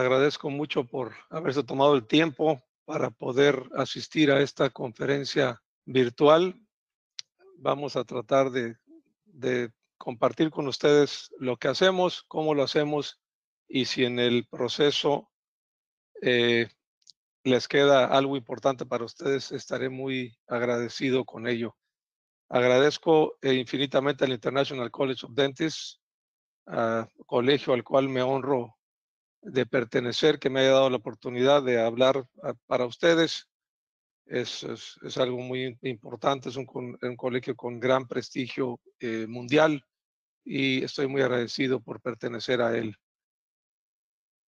agradezco mucho por haberse tomado el tiempo para poder asistir a esta conferencia virtual. Vamos a tratar de, compartir con ustedes lo que hacemos, cómo lo hacemos y si en el proceso eh, les queda algo importante para ustedes, estaré muy agradecido con ello. Agradezco eh, infinitamente al International College of Dentists, ah, colegio al cual me honro de pertenecer, que me haya dado la oportunidad de hablar para ustedes. Es, algo muy importante, es un, colegio con gran prestigio eh, mundial y estoy muy agradecido por pertenecer a él.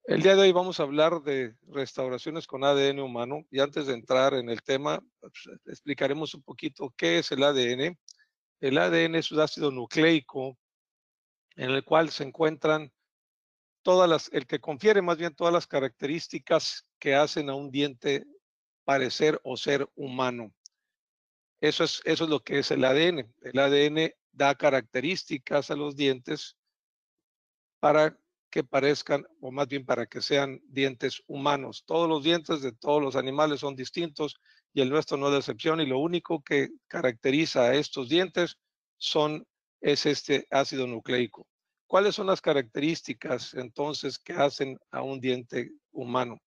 El día de hoy vamos a hablar de restauraciones con ADN humano y antes de entrar en el tema pues, explicaremos un poquito qué es el ADN. El ADN es un ácido nucleico en el cual se encuentran el que confiere más bien todas las características que hacen a un diente parecer o ser humano. Eso es, eso es lo que es el ADN. El ADN da características a los dientes para que parezcan, o más bien para que sean dientes humanos. Todos los dientes de todos los animales son distintos y el nuestro no es excepción. Y lo único que caracteriza a estos dientes son, es este ácido nucleico. ¿Cuáles son las características entonces que hacen a un diente humano?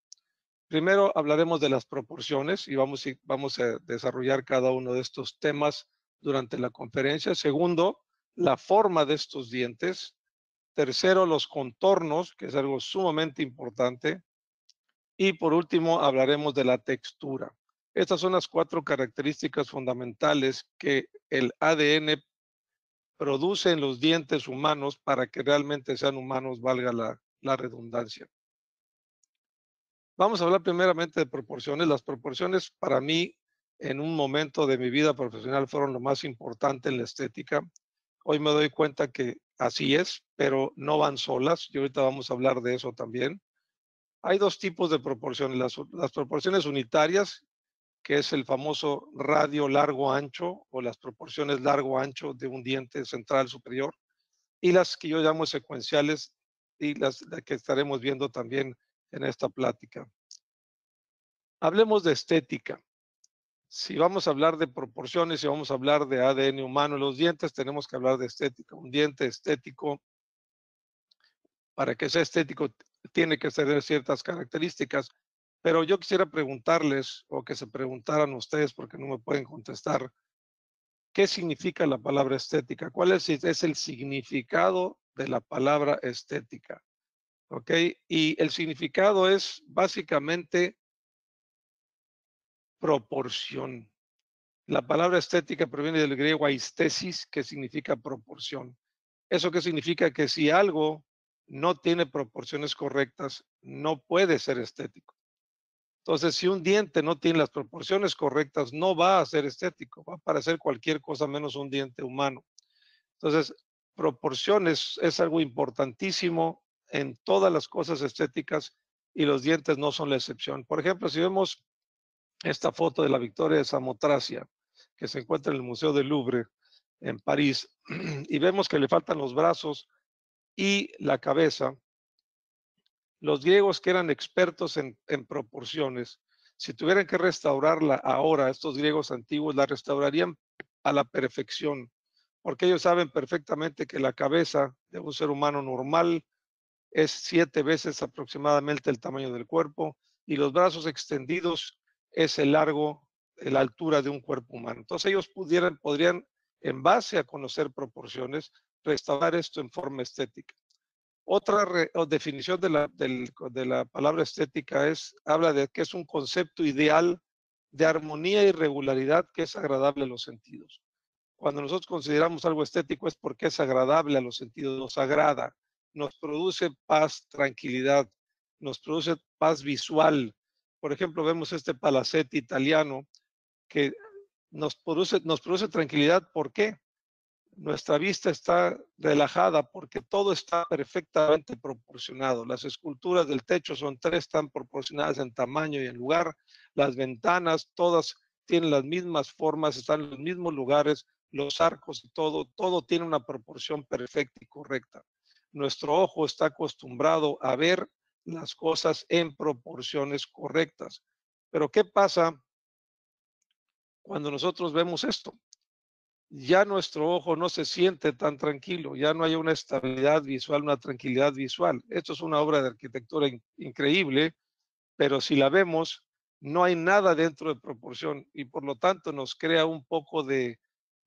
Primero hablaremos de las proporciones y vamos, vamos a desarrollar cada uno de estos temas durante la conferencia. Segundo, la forma de estos dientes. Tercero, los contornos, que es algo sumamente importante. Y por último, hablaremos de la textura. Estas son las cuatro características fundamentales que el ADN producen los dientes humanos para que realmente sean humanos, valga la, redundancia. Vamos a hablar primeramente de proporciones. Las proporciones para mí en un momento de mi vida profesional fueron lo más importante en la estética. Hoy me doy cuenta que así es, pero no van solas. Y ahorita vamos a hablar de eso también. Hay dos tipos de proporciones, las proporciones unitarias que es el famoso radio largo-ancho o las proporciones largo-ancho de un diente central superior, y las que yo llamo secuenciales y las, que estaremos viendo también en esta plática. Hablemos de estética. Si vamos a hablar de proporciones, y vamos a hablar de ADN humano en los dientes, tenemos que hablar de estética. Un diente estético, para que sea estético, tiene que tener ciertas características pero yo quisiera preguntarles, o que se preguntaran ustedes, porque no me pueden contestar, ¿qué significa la palabra estética? ¿Cuál es, el significado de la palabra estética? ¿Ok? Y el significado es básicamente proporción. La palabra estética proviene del griego aistesis, que significa proporción. Eso qué significa que si algo no tiene proporciones correctas, no puede ser estético. Entonces, si un diente no tiene las proporciones correctas, no va a ser estético, va a parecer cualquier cosa menos un diente humano. Entonces, proporciones es algo importantísimo en todas las cosas estéticas y los dientes no son la excepción. Por ejemplo, si vemos esta foto de la victoria de Samotracia, que se encuentra en el Museo del Louvre en París, y vemos que le faltan los brazos y la cabeza, los griegos que eran expertos en, proporciones, si tuvieran que restaurarla ahora, estos griegos antiguos la restaurarían a la perfección, porque ellos saben perfectamente que la cabeza de un ser humano normal es siete veces aproximadamente el tamaño del cuerpo y los brazos extendidos es el largo, la altura de un cuerpo humano. Entonces ellos pudieran, podrían, en base a conocer proporciones, restaurar esto en forma estética. Otra definición de la, palabra estética es, habla de que es un concepto ideal de armonía y regularidad que es agradable a los sentidos. Cuando nosotros consideramos algo estético es porque es agradable a los sentidos, nos agrada, nos produce paz, tranquilidad, nos produce paz visual. Por ejemplo, vemos este palacete italiano que nos produce, nos produce tranquilidad. ¿Por qué? nuestra vista está relajada porque todo está perfectamente proporcionado. Las esculturas del techo son tres, están proporcionadas en tamaño y en lugar. Las ventanas, todas tienen las mismas formas, están en los mismos lugares, los arcos y todo, todo tiene una proporción perfecta y correcta. Nuestro ojo está acostumbrado a ver las cosas en proporciones correctas. Pero ¿qué pasa cuando nosotros vemos esto? ya nuestro ojo no se siente tan tranquilo, ya no hay una estabilidad visual, una tranquilidad visual. Esto es una obra de arquitectura increíble, pero si la vemos, no hay nada dentro de proporción y por lo tanto nos crea un poco de,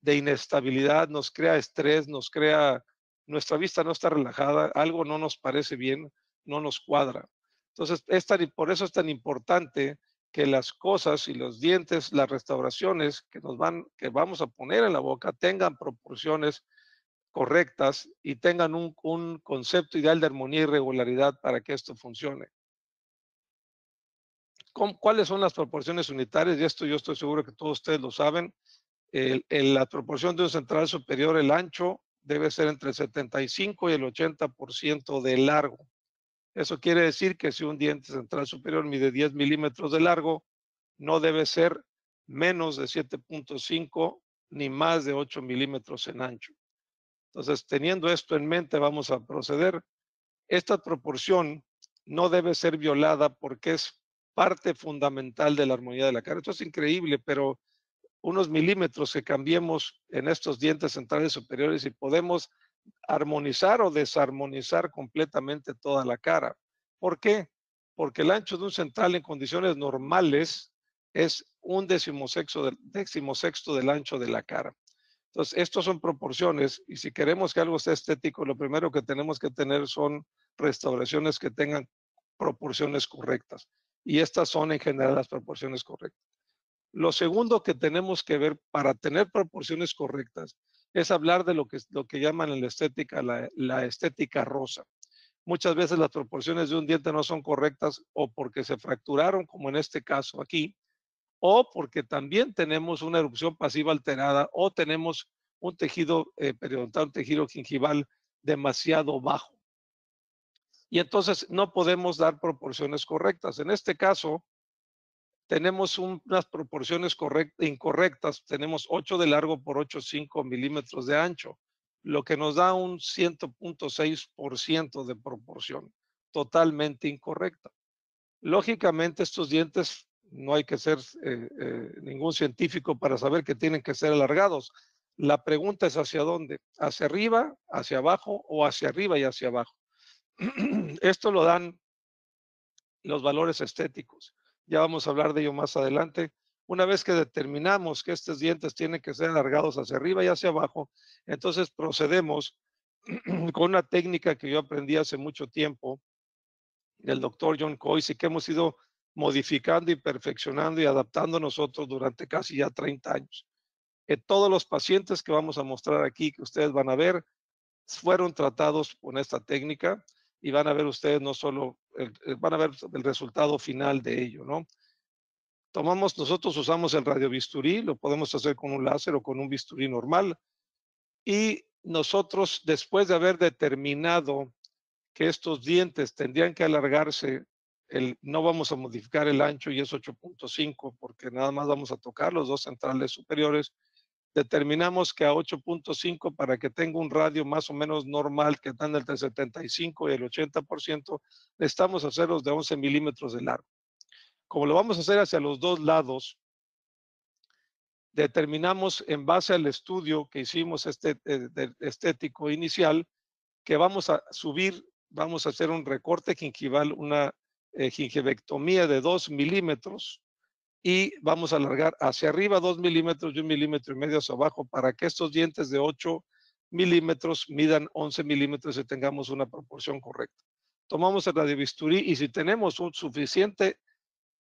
de inestabilidad, nos crea estrés, nos crea, nuestra vista no está relajada, algo no nos parece bien, no nos cuadra. Entonces, por eso es tan importante que las cosas y los dientes, las restauraciones que nos van, que vamos a poner en la boca tengan proporciones correctas y tengan un, concepto ideal de armonía y regularidad para que esto funcione. ¿Cuáles son las proporciones unitarias? Y esto yo estoy seguro que todos ustedes lo saben. la proporción de un central superior, el ancho, debe ser entre el 75 y el 80% de largo. Eso quiere decir que si un diente central superior mide 10 milímetros de largo, no debe ser menos de 7.5 ni más de 8 milímetros en ancho. Entonces, teniendo esto en mente, vamos a proceder. Esta proporción no debe ser violada porque es parte fundamental de la armonía de la cara. Esto es increíble, pero unos milímetros que cambiemos en estos dientes centrales superiores y podemos armonizar o desarmonizar completamente toda la cara. ¿Por qué? Porque el ancho de un central en condiciones normales es un decimosexto, del, del ancho de la cara. Entonces, estos son proporciones y si queremos que algo sea estético, lo primero que tenemos que tener son restauraciones que tengan proporciones correctas. Y estas son en general las proporciones correctas. Lo segundo que tenemos que ver para tener proporciones correctas es hablar de lo que, lo que llaman en la estética la, estética rosa. Muchas veces las proporciones de un diente no son correctas o porque se fracturaron, como en este caso aquí, o porque también tenemos una erupción pasiva alterada o tenemos un tejido eh, periodontal, un tejido gingival demasiado bajo. Y entonces no podemos dar proporciones correctas. En este caso, tenemos unas proporciones incorrectas, tenemos 8 de largo por 8,5 milímetros de ancho, lo que nos da un 100.6% de proporción totalmente incorrecta. Lógicamente estos dientes no hay que ser eh, eh, ningún científico para saber que tienen que ser alargados. La pregunta es hacia dónde, hacia arriba, hacia abajo o hacia arriba y hacia abajo. Esto lo dan los valores estéticos ya vamos a hablar de ello más adelante. Una vez que determinamos que estos dientes tienen que ser alargados hacia arriba y hacia abajo, entonces procedemos con una técnica que yo aprendí hace mucho tiempo del doctor John Coyce y que hemos ido modificando y perfeccionando y adaptando nosotros durante casi ya 30 años. todos los pacientes que vamos a mostrar aquí, que ustedes van a ver, fueron tratados con esta técnica y van a ver ustedes no solo, eh, van a ver el resultado final de ello, ¿no? Tomamos, nosotros usamos el radio bisturí, lo podemos hacer con un láser o con un bisturí normal, y nosotros, después de haber determinado que estos dientes tendrían que alargarse, el, no vamos a modificar el ancho y es 8.5 porque nada más vamos a tocar los dos centrales superiores, determinamos que a 8.5 para que tenga un radio más o menos normal que está entre el 75 y el 80%, necesitamos hacerlos de 11 milímetros de largo. Como lo vamos a hacer hacia los dos lados, determinamos en base al estudio que hicimos este, eh, estético inicial, que vamos a subir, vamos a hacer un recorte gingival, una eh, gingivectomía de 2 milímetros, y vamos a alargar hacia arriba dos milímetros y un milímetro y medio hacia abajo para que estos dientes de 8 milímetros midan 11 milímetros y tengamos una proporción correcta. Tomamos el bisturí y si tenemos un suficiente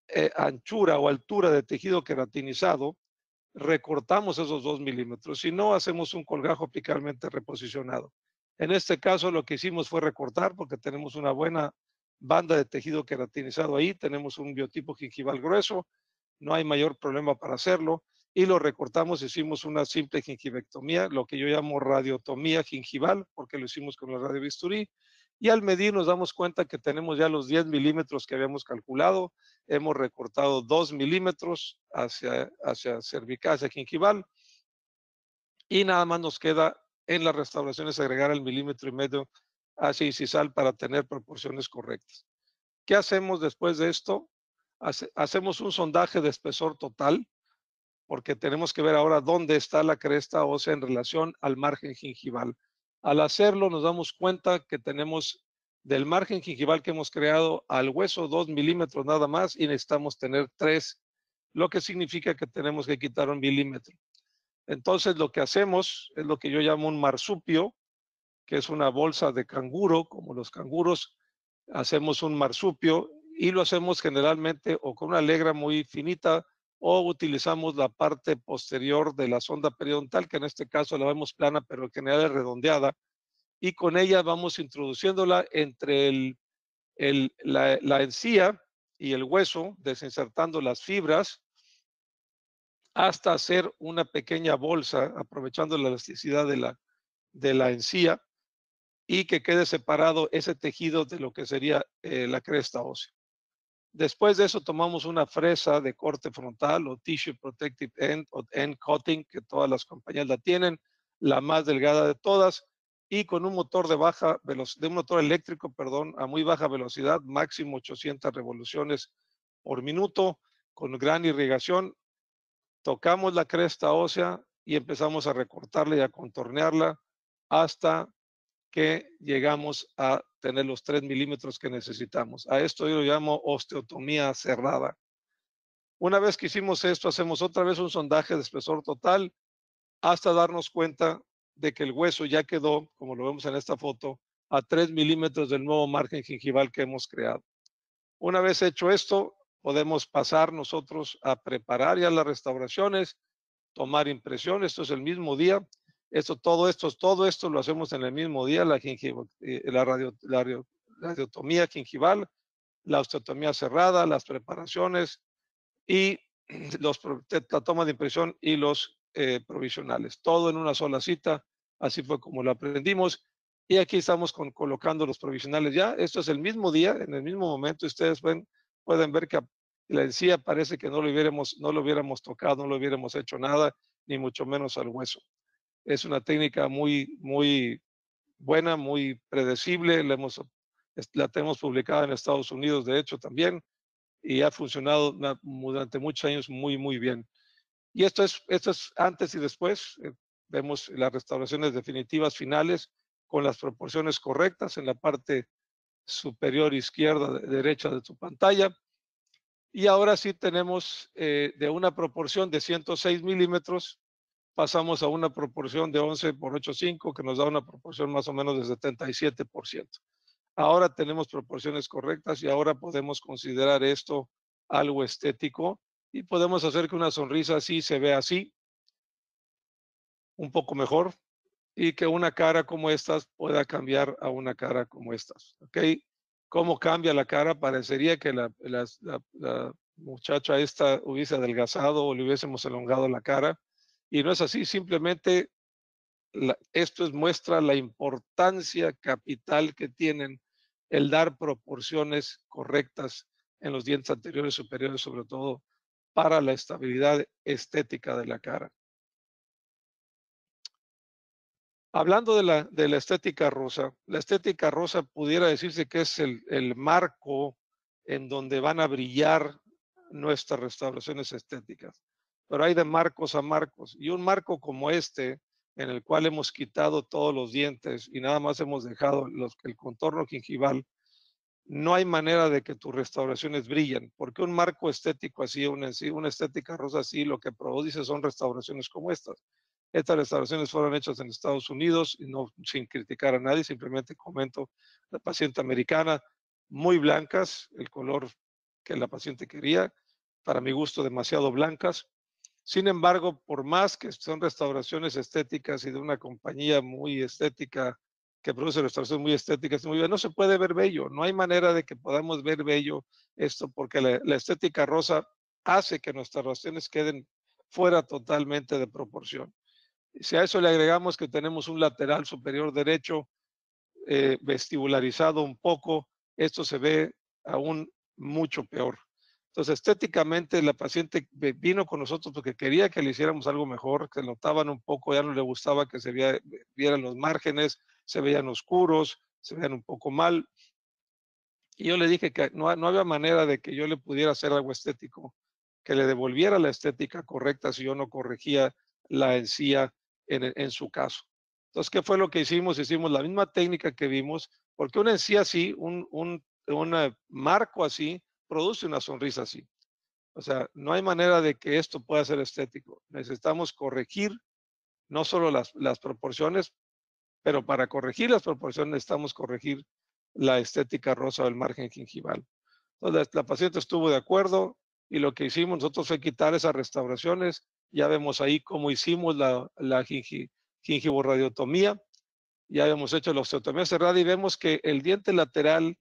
eh, anchura o altura de tejido queratinizado, recortamos esos dos milímetros. Si no, hacemos un colgajo apicalmente reposicionado. En este caso lo que hicimos fue recortar porque tenemos una buena banda de tejido queratinizado ahí, tenemos un biotipo gingival grueso, no hay mayor problema para hacerlo. Y lo recortamos, hicimos una simple gingivectomía, lo que yo llamo radiotomía gingival, porque lo hicimos con la radio bisturí. Y al medir nos damos cuenta que tenemos ya los 10 milímetros que habíamos calculado. Hemos recortado 2 milímetros hacia, hacia cervical, hacia gingival. Y nada más nos queda en las restauraciones agregar el milímetro y medio hacia incisal para tener proporciones correctas. ¿Qué hacemos después de esto? hacemos un sondaje de espesor total, porque tenemos que ver ahora dónde está la cresta ósea en relación al margen gingival. Al hacerlo nos damos cuenta que tenemos del margen gingival que hemos creado al hueso 2 milímetros nada más y necesitamos tener tres, lo que significa que tenemos que quitar un milímetro. Entonces lo que hacemos es lo que yo llamo un marsupio, que es una bolsa de canguro, como los canguros. Hacemos un marsupio y lo hacemos generalmente o con una alegra muy finita o utilizamos la parte posterior de la sonda periodontal, que en este caso la vemos plana, pero en general es redondeada, y con ella vamos introduciéndola entre el, la, encía y el hueso, desinsertando las fibras, hasta hacer una pequeña bolsa, aprovechando la elasticidad de la, de la encía, y que quede separado ese tejido de lo que sería eh, la cresta ósea. Después de eso tomamos una fresa de corte frontal o tissue protective end o end cutting, que todas las compañías la tienen, la más delgada de todas, y con un motor de baja velocidad, de un motor eléctrico, perdón, a muy baja velocidad, máximo 800 revoluciones por minuto, con gran irrigación, tocamos la cresta ósea y empezamos a recortarla y a contornearla hasta que llegamos a tener los 3 milímetros que necesitamos. A esto yo lo llamo osteotomía cerrada. Una vez que hicimos esto, hacemos otra vez un sondaje de espesor total hasta darnos cuenta de que el hueso ya quedó, como lo vemos en esta foto, a 3 milímetros del nuevo margen gingival que hemos creado. Una vez hecho esto, podemos pasar nosotros a preparar ya las restauraciones, tomar impresión, esto es el mismo día, esto, todo esto, todo esto lo hacemos en el mismo día, la, eh, la, radiotomía gingival, la osteotomía cerrada, las preparaciones y los, la toma de impresión y los eh, provisionales. Todo en una sola cita, así fue como lo aprendimos. Y aquí estamos con, colocando los provisionales ya. Esto es el mismo día, en el mismo momento. Ustedes ven, pueden ver que la encía parece que no lo, hubiéramos, no lo hubiéramos tocado, no lo hubiéramos hecho nada, ni mucho menos al hueso. Es una técnica muy, muy buena, muy predecible. La, hemos, la tenemos publicada en Estados Unidos, de hecho, también. Y ha funcionado durante muchos años muy, muy bien. Y esto es, antes y después. Eh, vemos las restauraciones definitivas finales con las proporciones correctas en la parte superior izquierda, derecha de tu pantalla. Y ahora sí tenemos eh, de una proporción de 106 milímetros pasamos a una proporción de 11 por 8,5 que nos da una proporción más o menos de 77%. Ahora tenemos proporciones correctas y ahora podemos considerar esto algo estético y podemos hacer que una sonrisa así se vea así, un poco mejor, y que una cara como estas pueda cambiar a una cara como estas. ¿Ok? ¿Cómo cambia la cara? Parecería que la, muchacha esta hubiese adelgazado o le hubiésemos elongado la cara y no es así, simplemente esto muestra la importancia capital que tienen el dar proporciones correctas en los dientes anteriores superiores, sobre todo para la estabilidad estética de la cara. Hablando de la, estética rosa, la estética rosa pudiera decirse que es el marco en donde van a brillar nuestras restauraciones estéticas pero hay de marcos a marcos. Y un marco como este, en el cual hemos quitado todos los dientes y nada más hemos dejado los, el contorno gingival, no hay manera de que tus restauraciones brillen, porque un marco estético así, una, una estética rosa así, lo que produce son restauraciones como estas. Estas restauraciones fueron hechas en Estados Unidos, y no, sin criticar a nadie, simplemente comento, la paciente americana, muy blancas, el color que la paciente quería, para mi gusto demasiado blancas, sin embargo, por más que son restauraciones estéticas y de una compañía muy estética, que produce restauraciones muy estéticas, muy bien, no se puede ver bello, no hay manera de que podamos ver bello esto, porque la, estética rosa hace que nuestras raciones queden fuera totalmente de proporción. Si a eso le agregamos que tenemos un lateral superior derecho eh, vestibularizado un poco, esto se ve aún mucho peor. Entonces, estéticamente la paciente vino con nosotros porque quería que le hiciéramos algo mejor, que notaban un poco, ya no le gustaba que se vieran los márgenes, se veían oscuros, se veían un poco mal. Y yo le dije que no, había manera de que yo le pudiera hacer algo estético, que le devolviera la estética correcta si yo no corregía la encía en, su caso. Entonces, ¿qué fue lo que hicimos? Hicimos la misma técnica que vimos, porque una encía así, un marco así, produce una sonrisa así. O sea, no hay manera de que esto pueda ser estético. Necesitamos corregir no solo las, proporciones, pero para corregir las proporciones necesitamos corregir la estética rosa del margen gingival. Entonces, la, paciente estuvo de acuerdo y lo que hicimos nosotros fue quitar esas restauraciones. Ya vemos ahí cómo hicimos la, la gingi, Ya habíamos hecho la osteotomía cerrada y vemos que el diente lateral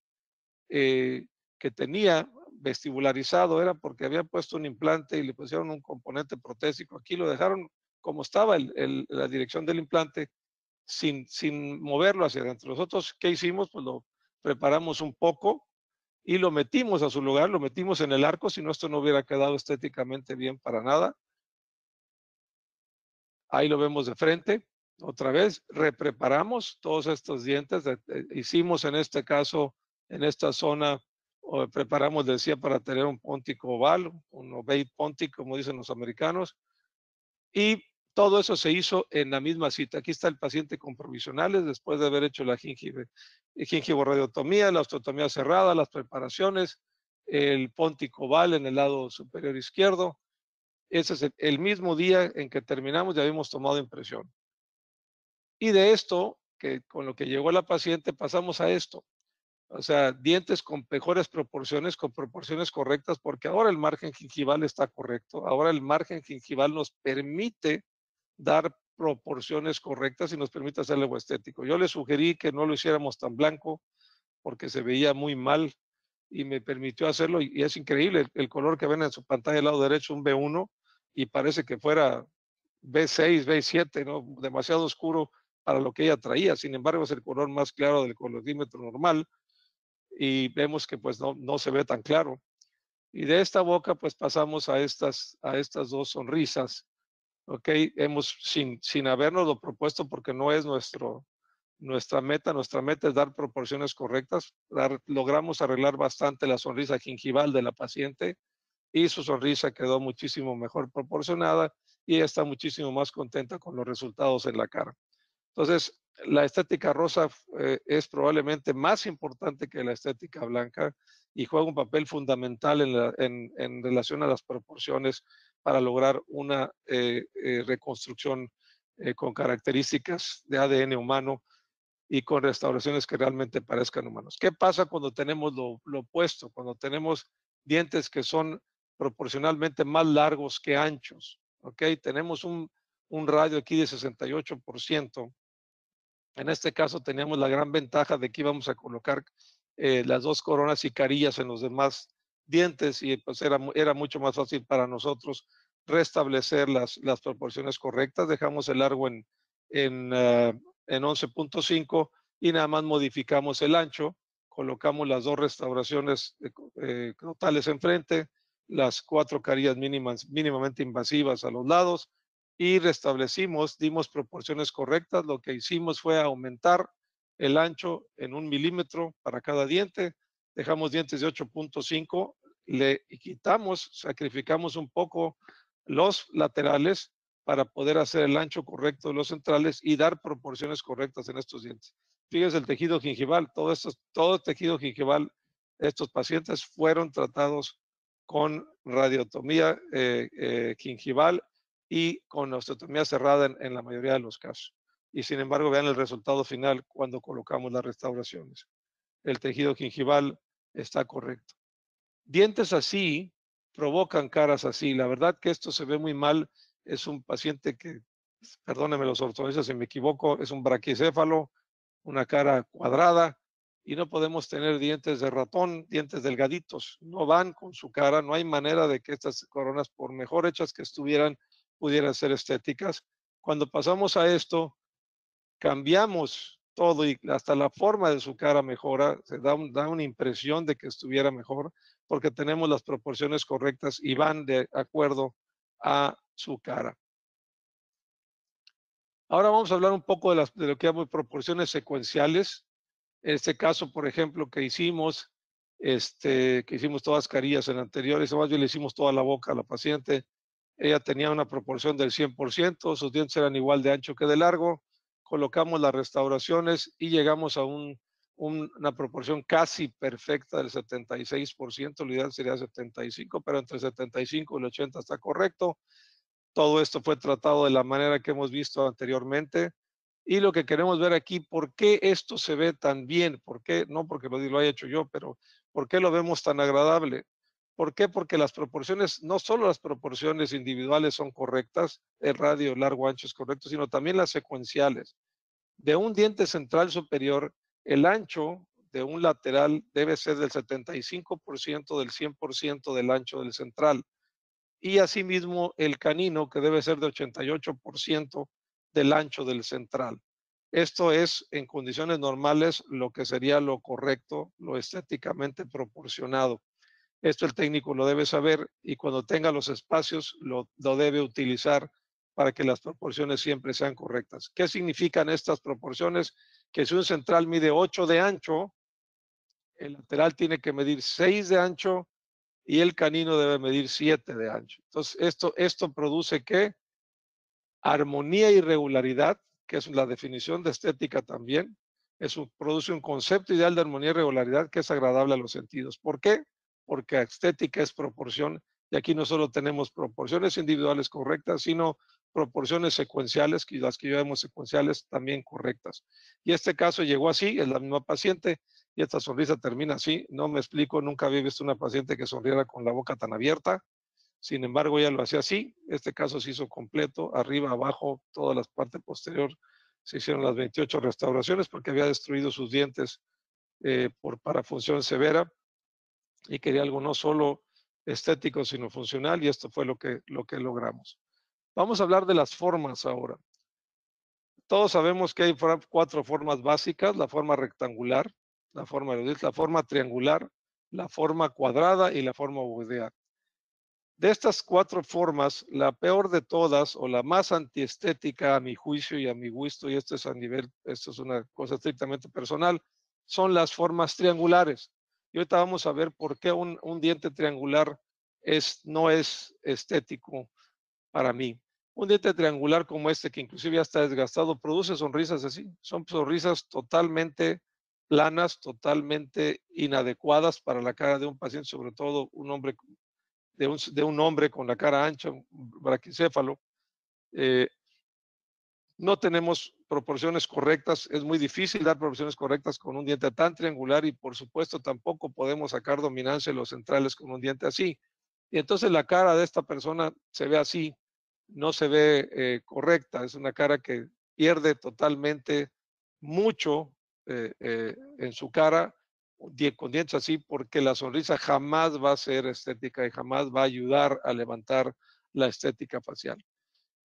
eh, que tenía vestibularizado era porque habían puesto un implante y le pusieron un componente protésico. Aquí lo dejaron como estaba la dirección del implante sin, sin moverlo hacia adentro. Nosotros, ¿qué hicimos? Pues lo preparamos un poco y lo metimos a su lugar, lo metimos en el arco, si no esto no hubiera quedado estéticamente bien para nada. Ahí lo vemos de frente. Otra vez, repreparamos todos estos dientes, eh, eh, hicimos en este caso, en esta zona, preparamos, decía, para tener un póntico oval, un obey póntico, como dicen los americanos, y todo eso se hizo en la misma cita. Aquí está el paciente con provisionales después de haber hecho la gingive, eh, la osteotomía cerrada, las preparaciones, el póntico oval en el lado superior izquierdo. Ese es el, el mismo día en que terminamos, ya habíamos tomado impresión. Y de esto, que con lo que llegó la paciente, pasamos a esto o sea, dientes con mejores proporciones, con proporciones correctas, porque ahora el margen gingival está correcto, ahora el margen gingival nos permite dar proporciones correctas y nos permite hacer algo estético. Yo le sugerí que no lo hiciéramos tan blanco porque se veía muy mal y me permitió hacerlo y, es increíble el, color que ven en su pantalla del lado derecho, un B1 y parece que fuera B6, B7, ¿no? demasiado oscuro para lo que ella traía. Sin embargo, es el color más claro del colorímetro normal y vemos que pues no, se ve tan claro. Y de esta boca pues pasamos a estas, a estas dos sonrisas, ¿ok? Hemos, sin, sin habernos lo propuesto porque no es nuestro, nuestra meta, nuestra meta es dar proporciones correctas, logramos arreglar bastante la sonrisa gingival de la paciente y su sonrisa quedó muchísimo mejor proporcionada y está muchísimo más contenta con los resultados en la cara. Entonces, la estética rosa eh, es probablemente más importante que la estética blanca y juega un papel fundamental en, relación a las proporciones para lograr una eh, eh, reconstrucción con características de ADN humano y con restauraciones que realmente parezcan humanos. ¿Qué pasa cuando tenemos lo, opuesto? Cuando tenemos dientes que son proporcionalmente más largos que anchos, ¿ok? Tenemos un, un radio aquí de 68%, en este caso teníamos la gran ventaja de que íbamos a colocar eh, las dos coronas y carillas en los demás dientes y pues era, mucho más fácil para nosotros restablecer las, proporciones correctas. Dejamos el largo en, en, eh, en 11.5 y nada más modificamos el ancho, colocamos las dos restauraciones eh, totales enfrente, las cuatro carillas mínimamente invasivas a los lados, y restablecimos, dimos proporciones correctas. Lo que hicimos fue aumentar el ancho en un milímetro para cada diente. Dejamos dientes de 8.5, le quitamos, sacrificamos un poco los laterales para poder hacer el ancho correcto de los centrales y dar proporciones correctas en estos dientes. Fíjense el tejido gingival, todo, esto todo el tejido gingival, estos pacientes fueron tratados con radiotomía eh, eh, gingival y con osteotomía cerrada en, la mayoría de los casos. Y sin embargo, vean el resultado final cuando colocamos las restauraciones. El tejido gingival está correcto. Dientes así provocan caras así. La verdad que esto se ve muy mal. Es un paciente que, perdónenme los ortodoncistas si me equivoco, es un braquicéfalo, una cara cuadrada, y no podemos tener dientes de ratón, dientes delgaditos. No van con su cara, no hay manera de que estas coronas, por mejor hechas que estuvieran, pudieran ser estéticas. Cuando pasamos a esto, cambiamos todo y hasta la forma de su cara mejora, se da, una impresión de que estuviera mejor porque tenemos las proporciones correctas y van de acuerdo a su cara. Ahora vamos a hablar un poco de, lo que llamamos proporciones secuenciales. En este caso, por ejemplo, que hicimos, este, que hicimos todas carillas en anteriores, además yo le hicimos toda la boca a la paciente, ella tenía una proporción del 100%, sus dientes eran igual de ancho que de largo. Colocamos las restauraciones y llegamos a una proporción casi perfecta del 76%. Lo ideal sería 75%, pero entre 75 y el 80% está correcto. Todo esto fue tratado de la manera que hemos visto anteriormente. Y lo que queremos ver aquí, ¿por qué esto se ve tan bien? ¿Por qué? No porque lo, lo haya hecho yo, pero ¿por qué lo vemos tan agradable? ¿Por qué? Porque las proporciones, no solo las proporciones individuales son correctas, el radio largo ancho es correcto, sino también las secuenciales. De un diente central superior, el ancho de un lateral debe ser del 75% del 100% del ancho del central. Y asimismo el canino, que debe ser de 88% del ancho del central. Esto es, en condiciones normales, lo que sería lo correcto, lo estéticamente proporcionado. Esto el técnico lo debe saber y cuando tenga los espacios lo, debe utilizar para que las proporciones siempre sean correctas. ¿Qué significan estas proporciones? Que si un central mide 8 de ancho, el lateral tiene que medir 6 de ancho y el canino debe medir 7 de ancho. Entonces, esto, esto produce qué armonía y regularidad, que es la definición de estética también, produce un concepto ideal de armonía y regularidad que es agradable a los sentidos. ¿Por qué? porque estética es proporción y aquí no solo tenemos proporciones individuales correctas, sino proporciones secuenciales, que las que llamamos secuenciales también correctas. Y este caso llegó así, es la misma paciente, y esta sonrisa termina así. No me explico, nunca había visto una paciente que sonriera con la boca tan abierta. Sin embargo, ella lo hacía así. Este caso se hizo completo, arriba, abajo, todas las partes posterior. Se hicieron las 28 restauraciones porque había destruido sus dientes eh, por parafunción severa y quería algo no solo estético, sino funcional, y esto fue lo que, lo que logramos. Vamos a hablar de las formas ahora. Todos sabemos que hay cuatro formas básicas, la forma rectangular, la forma la forma triangular, la forma cuadrada y la forma ovoidea. De estas cuatro formas, la peor de todas o la más antiestética a mi juicio y a mi gusto, y esto es a nivel, esto es una cosa estrictamente personal, son las formas triangulares. Y ahorita vamos a ver por qué un, diente triangular es, no es estético para mí. Un diente triangular como este, que inclusive ya está desgastado, produce sonrisas así. Son sonrisas totalmente planas, totalmente inadecuadas para la cara de un paciente, sobre todo un hombre de un, hombre con la cara ancha, braquicéfalo. Eh, no tenemos proporciones correctas. Es muy difícil dar proporciones correctas con un diente tan triangular y por supuesto tampoco podemos sacar dominancia en los centrales con un diente así. Y entonces la cara de esta persona se ve así, no se ve eh, correcta. Es una cara que pierde totalmente mucho eh, eh, en su cara con dientes así porque la sonrisa jamás va a ser estética y jamás va a ayudar a levantar la estética facial.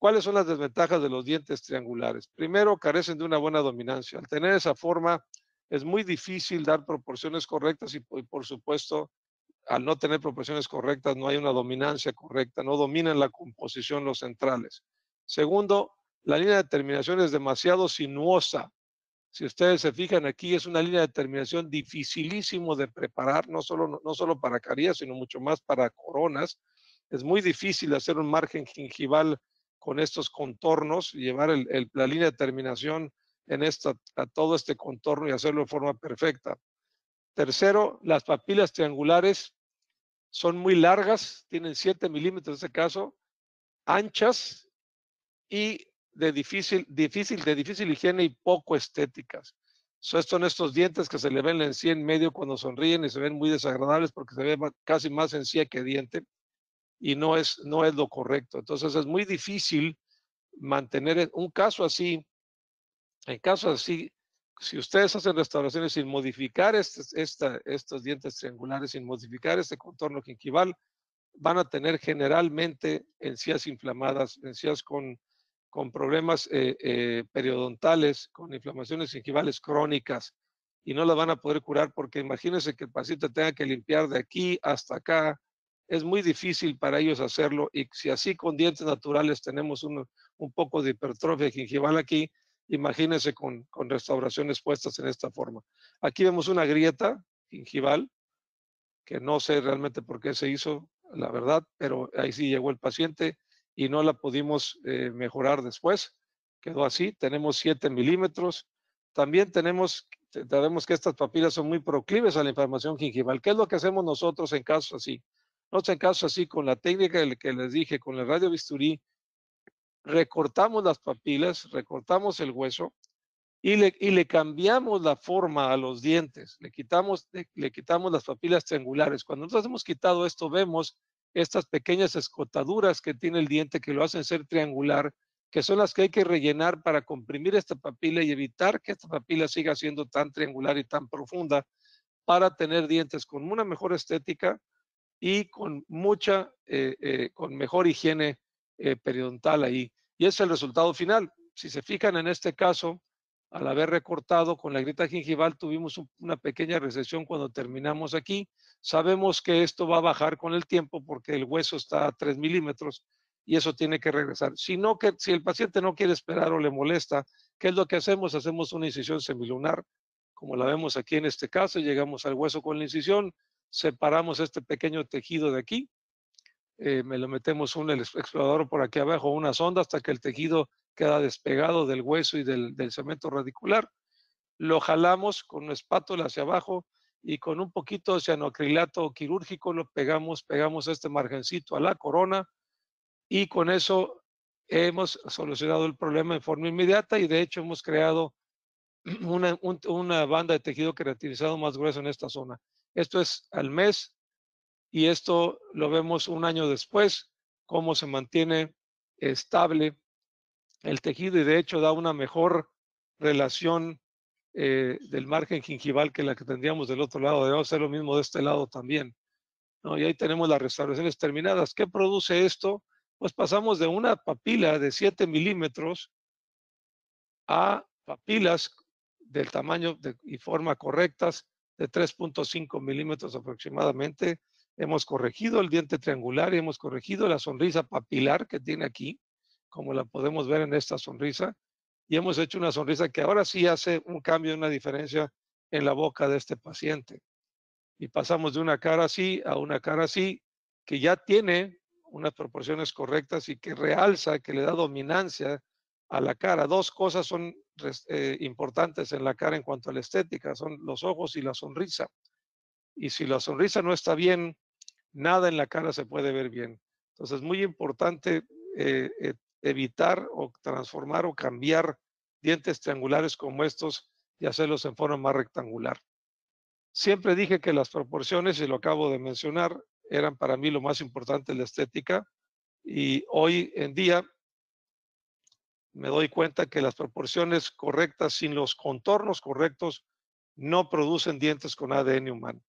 ¿Cuáles son las desventajas de los dientes triangulares? Primero, carecen de una buena dominancia. Al tener esa forma, es muy difícil dar proporciones correctas y, por supuesto, al no tener proporciones correctas, no hay una dominancia correcta, no dominan la composición los centrales. Segundo, la línea de terminación es demasiado sinuosa. Si ustedes se fijan aquí, es una línea de terminación dificilísimo de preparar, no solo, no solo para carías sino mucho más para coronas. Es muy difícil hacer un margen gingival con estos contornos, llevar la línea de terminación en esta, a todo este contorno y hacerlo de forma perfecta. Tercero, las papilas triangulares son muy largas, tienen 7 milímetros en este caso, anchas y de difícil, difícil, de difícil higiene y poco estéticas. So, son estos dientes que se le ven en encía en medio cuando sonríen y se ven muy desagradables porque se ve casi más encía que diente y no es, no es lo correcto. Entonces es muy difícil mantener e, un caso así, en caso así, si ustedes hacen restauraciones sin modificar estos dientes triangulares, sin modificar este contorno gingival van a tener generalmente encías inflamadas, encías con, con problemas eh, eh, periodontales, con inflamaciones gingivales crónicas, y no la van a poder curar porque imagínense que el paciente tenga que limpiar de aquí hasta acá, es muy difícil para ellos hacerlo y si así con dientes naturales tenemos un, poco de hipertrofia gingival aquí, imagínense con, restauraciones puestas en esta forma. Aquí vemos una grieta gingival que no sé realmente por qué se hizo, la verdad, pero ahí sí llegó el paciente y no la pudimos eh, mejorar después. Quedó así, tenemos 7 milímetros. También tenemos, sabemos que estas papilas son muy proclives a la inflamación gingival. ¿Qué es lo que hacemos nosotros en casos así? No en caso así, con la técnica que les dije, con el radio bisturí, recortamos las papilas, recortamos el hueso y le, y le cambiamos la forma a los dientes, le quitamos, le quitamos las papilas triangulares. Cuando nosotros hemos quitado esto, vemos estas pequeñas escotaduras que tiene el diente que lo hacen ser triangular, que son las que hay que rellenar para comprimir esta papila y evitar que esta papila siga siendo tan triangular y tan profunda para tener dientes con una mejor estética, y con mucha, eh, eh, con mejor higiene eh, periodontal ahí. Y es el resultado final. Si se fijan en este caso, al haber recortado con la grita gingival, tuvimos una pequeña recesión cuando terminamos aquí. Sabemos que esto va a bajar con el tiempo porque el hueso está a 3 milímetros y eso tiene que regresar. Si, que, si el paciente no quiere esperar o le molesta, ¿qué es lo que hacemos? Hacemos una incisión semilunar, como la vemos aquí en este caso, llegamos al hueso con la incisión, separamos este pequeño tejido de aquí, eh, me lo metemos un explorador por aquí abajo, una sonda, hasta que el tejido queda despegado del hueso y del, cemento radicular. Lo jalamos con una espátula hacia abajo y con un poquito de cianoacrilato quirúrgico lo pegamos, pegamos este margencito a la corona y con eso hemos solucionado el problema de forma inmediata y de hecho hemos creado una, banda de tejido creativizado más grueso en esta zona. Esto es al mes y esto lo vemos un año después, cómo se mantiene estable el tejido y de hecho da una mejor relación eh, del margen gingival que la que tendríamos del otro lado. Debemos hacer lo mismo de este lado también. Y ahí tenemos las restauraciones terminadas. ¿Qué produce esto? Pues pasamos de una papila de 7 milímetros a papilas del tamaño y forma correctas de 3.5 milímetros aproximadamente. Hemos corregido el diente triangular y hemos corregido la sonrisa papilar que tiene aquí, como la podemos ver en esta sonrisa. Y hemos hecho una sonrisa que ahora sí hace un cambio, una diferencia en la boca de este paciente. Y pasamos de una cara así a una cara así, que ya tiene unas proporciones correctas y que realza, que le da dominancia a la cara. Dos cosas son eh, importantes en la cara en cuanto a la estética, son los ojos y la sonrisa. Y si la sonrisa no está bien, nada en la cara se puede ver bien. Entonces es muy importante eh, e, evitar o transformar o cambiar dientes triangulares como estos y hacerlos en forma más rectangular. Siempre dije que las proporciones, y lo acabo de mencionar, eran para mí lo más importante en la estética. Y hoy en día me doy cuenta que las proporciones correctas sin los contornos correctos no producen dientes con ADN humano.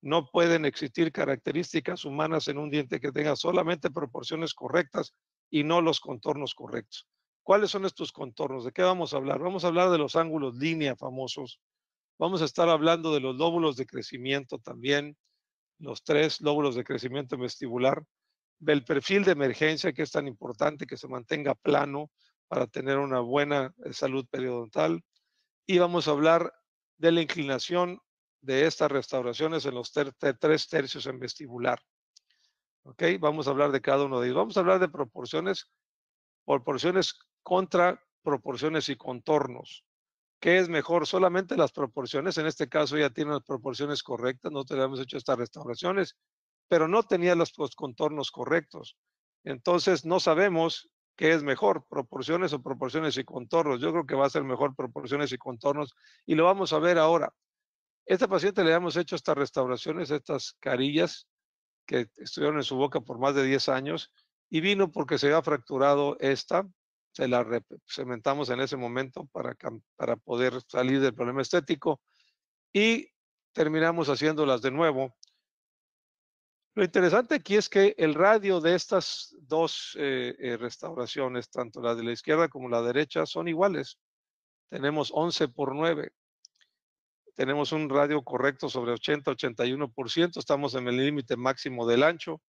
No pueden existir características humanas en un diente que tenga solamente proporciones correctas y no los contornos correctos. ¿Cuáles son estos contornos? ¿De qué vamos a hablar? Vamos a hablar de los ángulos línea famosos. Vamos a estar hablando de los lóbulos de crecimiento también, los tres lóbulos de crecimiento vestibular, del perfil de emergencia que es tan importante que se mantenga plano, para tener una buena eh, salud periodontal. Y vamos a hablar de la inclinación de estas restauraciones en los tres tercios en vestibular. ¿Ok? Vamos a hablar de cada uno de ellos. Vamos a hablar de proporciones, proporciones contra proporciones y contornos. ¿Qué es mejor? Solamente las proporciones. En este caso ya tiene las proporciones correctas. No tenemos hecho estas restauraciones, pero no tenía los contornos correctos. Entonces no sabemos ¿Qué es mejor? ¿Proporciones o proporciones y contornos? Yo creo que va a ser mejor proporciones y contornos y lo vamos a ver ahora. Esta paciente le hemos hecho estas restauraciones, estas carillas que estuvieron en su boca por más de 10 años y vino porque se había fracturado esta. Se la cementamos en ese momento para, para poder salir del problema estético y terminamos haciéndolas de nuevo lo interesante aquí es que el radio de estas dos eh, eh, restauraciones, tanto la de la izquierda como la derecha, son iguales. Tenemos 11 por 9. Tenemos un radio correcto sobre 80-81%. Estamos en el límite máximo del ancho.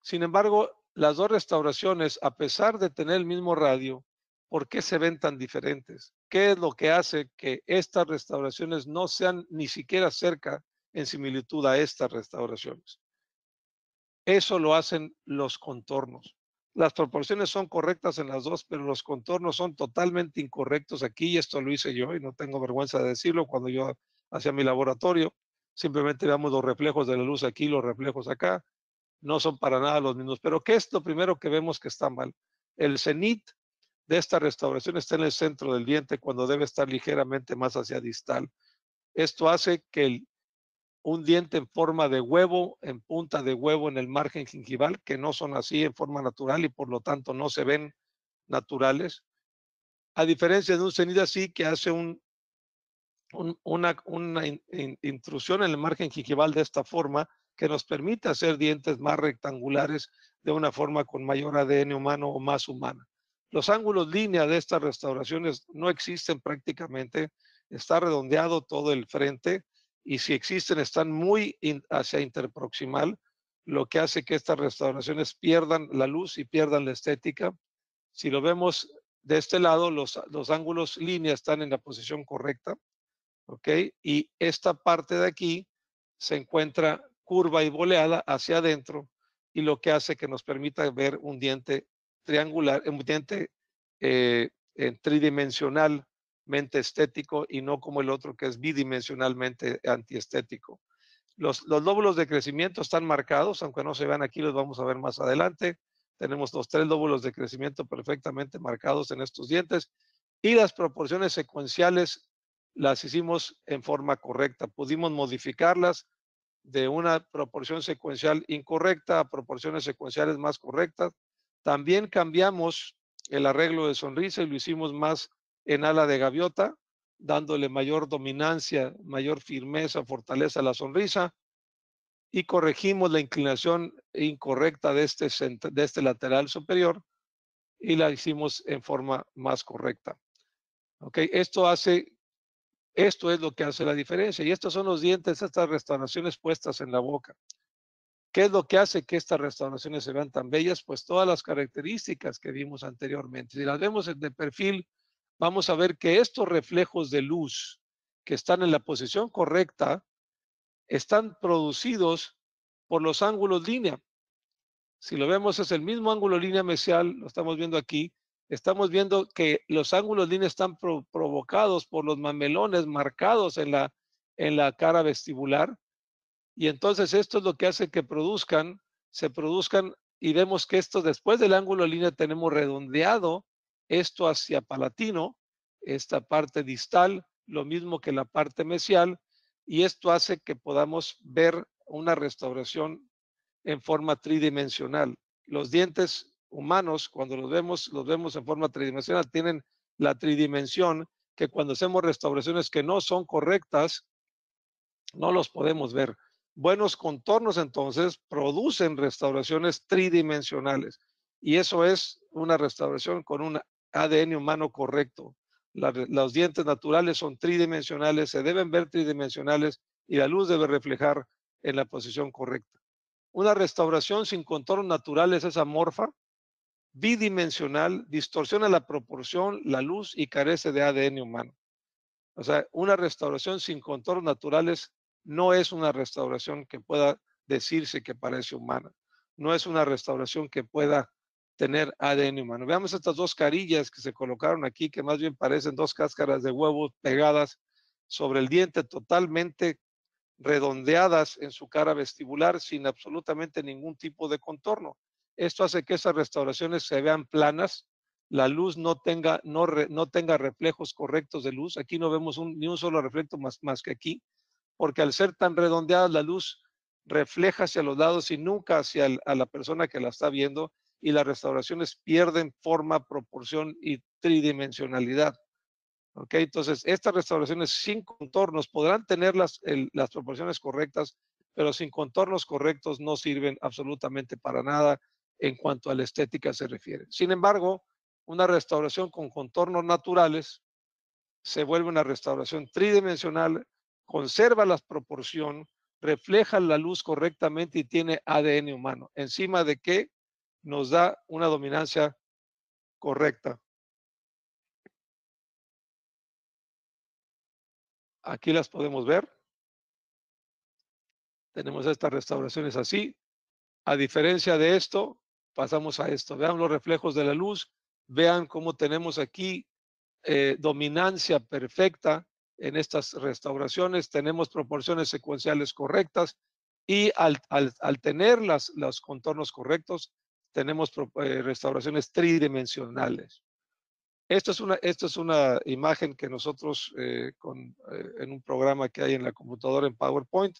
Sin embargo, las dos restauraciones, a pesar de tener el mismo radio, ¿por qué se ven tan diferentes? ¿Qué es lo que hace que estas restauraciones no sean ni siquiera cerca en similitud a estas restauraciones? Eso lo hacen los contornos. Las proporciones son correctas en las dos, pero los contornos son totalmente incorrectos aquí y esto lo hice yo y no tengo vergüenza de decirlo cuando yo hacía mi laboratorio. Simplemente veamos los reflejos de la luz aquí, los reflejos acá. No son para nada los mismos. Pero ¿qué es lo primero que vemos que está mal? El cenit de esta restauración está en el centro del diente cuando debe estar ligeramente más hacia distal. Esto hace que el un diente en forma de huevo, en punta de huevo en el margen gingival, que no son así en forma natural y por lo tanto no se ven naturales. A diferencia de un cenida así que hace un, una, intrusión en el margen gingival de esta forma, que nos permite hacer dientes más rectangulares de una forma con mayor ADN humano o más humana. Los ángulos línea de estas restauraciones no existen prácticamente, está redondeado todo el frente, y si existen están muy hacia interproximal, lo que hace que estas restauraciones pierdan la luz y pierdan la estética. Si lo vemos de este lado, los, ángulos línea están en la posición correcta, ¿ok? Y esta parte de aquí se encuentra curva y boleada hacia adentro y lo que hace que nos permita ver un diente triangular, un diente eh, en tridimensional estético y no como el otro que es bidimensionalmente antiestético. Los, lóbulos de crecimiento están marcados, aunque no se vean aquí, los vamos a ver más adelante. Tenemos los tres lóbulos de crecimiento perfectamente marcados en estos dientes y las proporciones secuenciales las hicimos en forma correcta. Pudimos modificarlas de una proporción secuencial incorrecta a proporciones secuenciales más correctas. También cambiamos el arreglo de sonrisa y lo hicimos más en ala de gaviota, dándole mayor dominancia, mayor firmeza, fortaleza a la sonrisa y corregimos la inclinación incorrecta de este, de este lateral superior y la hicimos en forma más correcta. Esto hace, esto es lo que hace la diferencia y estos son los dientes, estas restauraciones puestas en la boca. ¿Qué es lo que hace que estas restauraciones se vean tan bellas? Pues todas las características que vimos anteriormente. Si las vemos de perfil, vamos a ver que estos reflejos de luz que están en la posición correcta están producidos por los ángulos línea. Si lo vemos es el mismo ángulo línea mesial, lo estamos viendo aquí, estamos viendo que los ángulos línea están provocados por los mamelones marcados en la, en la cara vestibular. Y entonces esto es lo que hace que produzcan, se produzcan y vemos que esto después del ángulo línea tenemos redondeado esto hacia Palatino, esta parte distal, lo mismo que la parte mesial, y esto hace que podamos ver una restauración en forma tridimensional. Los dientes humanos, cuando los vemos, los vemos en forma tridimensional, tienen la tridimensión que cuando hacemos restauraciones que no son correctas, no los podemos ver. Buenos contornos entonces producen restauraciones tridimensionales y eso es una restauración con una ADN humano correcto. los dientes naturales son tridimensionales, se deben ver tridimensionales y la luz debe reflejar en la posición correcta. Una restauración sin contornos naturales es amorfa, bidimensional, distorsiona la proporción, la luz y carece de ADN humano. O sea, una restauración sin contornos naturales no es una restauración que pueda decirse que parece humana. No es una restauración que pueda tener ADN humano. Veamos estas dos carillas que se colocaron aquí, que más bien parecen dos cáscaras de huevos pegadas sobre el diente, totalmente redondeadas en su cara vestibular, sin absolutamente ningún tipo de contorno. Esto hace que esas restauraciones se vean planas, la luz no tenga, no, no tenga reflejos correctos de luz. Aquí no vemos ni un solo reflejo más, más que aquí, porque al ser tan redondeadas, la luz refleja hacia los lados y nunca hacia a la persona que la está viendo, y las restauraciones pierden forma, proporción y tridimensionalidad. ¿Ok? Entonces, estas restauraciones sin contornos podrán tener las, las proporciones correctas, pero sin contornos correctos no sirven absolutamente para nada en cuanto a la estética se refiere. Sin embargo, una restauración con contornos naturales se vuelve una restauración tridimensional, conserva la proporción, refleja la luz correctamente y tiene ADN humano. Encima de qué nos da una dominancia correcta. Aquí las podemos ver. Tenemos estas restauraciones así. A diferencia de esto, pasamos a esto. Vean los reflejos de la luz. Vean cómo tenemos aquí eh, dominancia perfecta en estas restauraciones. Tenemos proporciones secuenciales correctas y al, tener las, los contornos correctos, tenemos eh, restauraciones tridimensionales. Esto es una, es una imagen que nosotros eh, eh, en un programa que hay en la computadora en PowerPoint,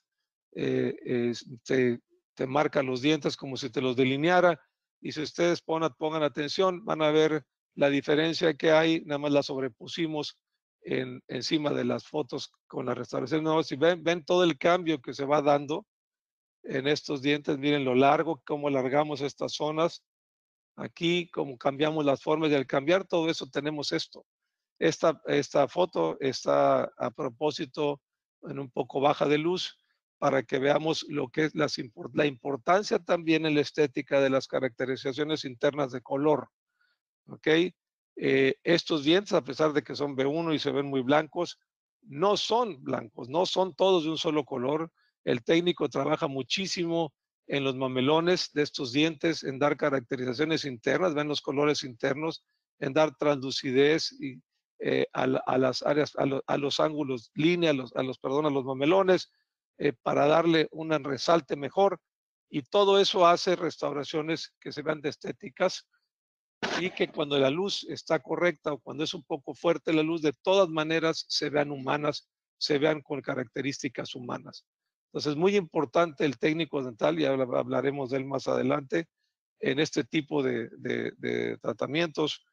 te, te, marca los dientes como si te los delineara y si ustedes pongan, atención van a ver la diferencia que hay, nada más la sobrepusimos en, encima de las fotos con la restauración. No, si ven, ven todo el cambio que se va dando en estos dientes, miren lo largo, cómo alargamos estas zonas. Aquí, cómo cambiamos las formas y al cambiar todo eso tenemos esto. Esta, foto está a propósito en un poco baja de luz para que veamos lo que es la importancia también en la estética de las caracterizaciones internas de color. ¿Ok? Eh, estos dientes, a pesar de que son B1 y se ven muy blancos, no son blancos, no son todos de un solo color, el técnico trabaja muchísimo en los mamelones de estos dientes, en dar caracterizaciones internas, ven los colores internos, en dar translucidez eh, a, las áreas, a, los ángulos, líneas, a los, perdón, a los mamelones, eh, para darle un resalte mejor. Y todo eso hace restauraciones que se vean de estéticas y que cuando la luz está correcta o cuando es un poco fuerte la luz, de todas maneras se vean humanas, se vean con características humanas. Entonces, muy importante el técnico dental, y hablaremos de él más adelante, en este tipo de, tratamientos.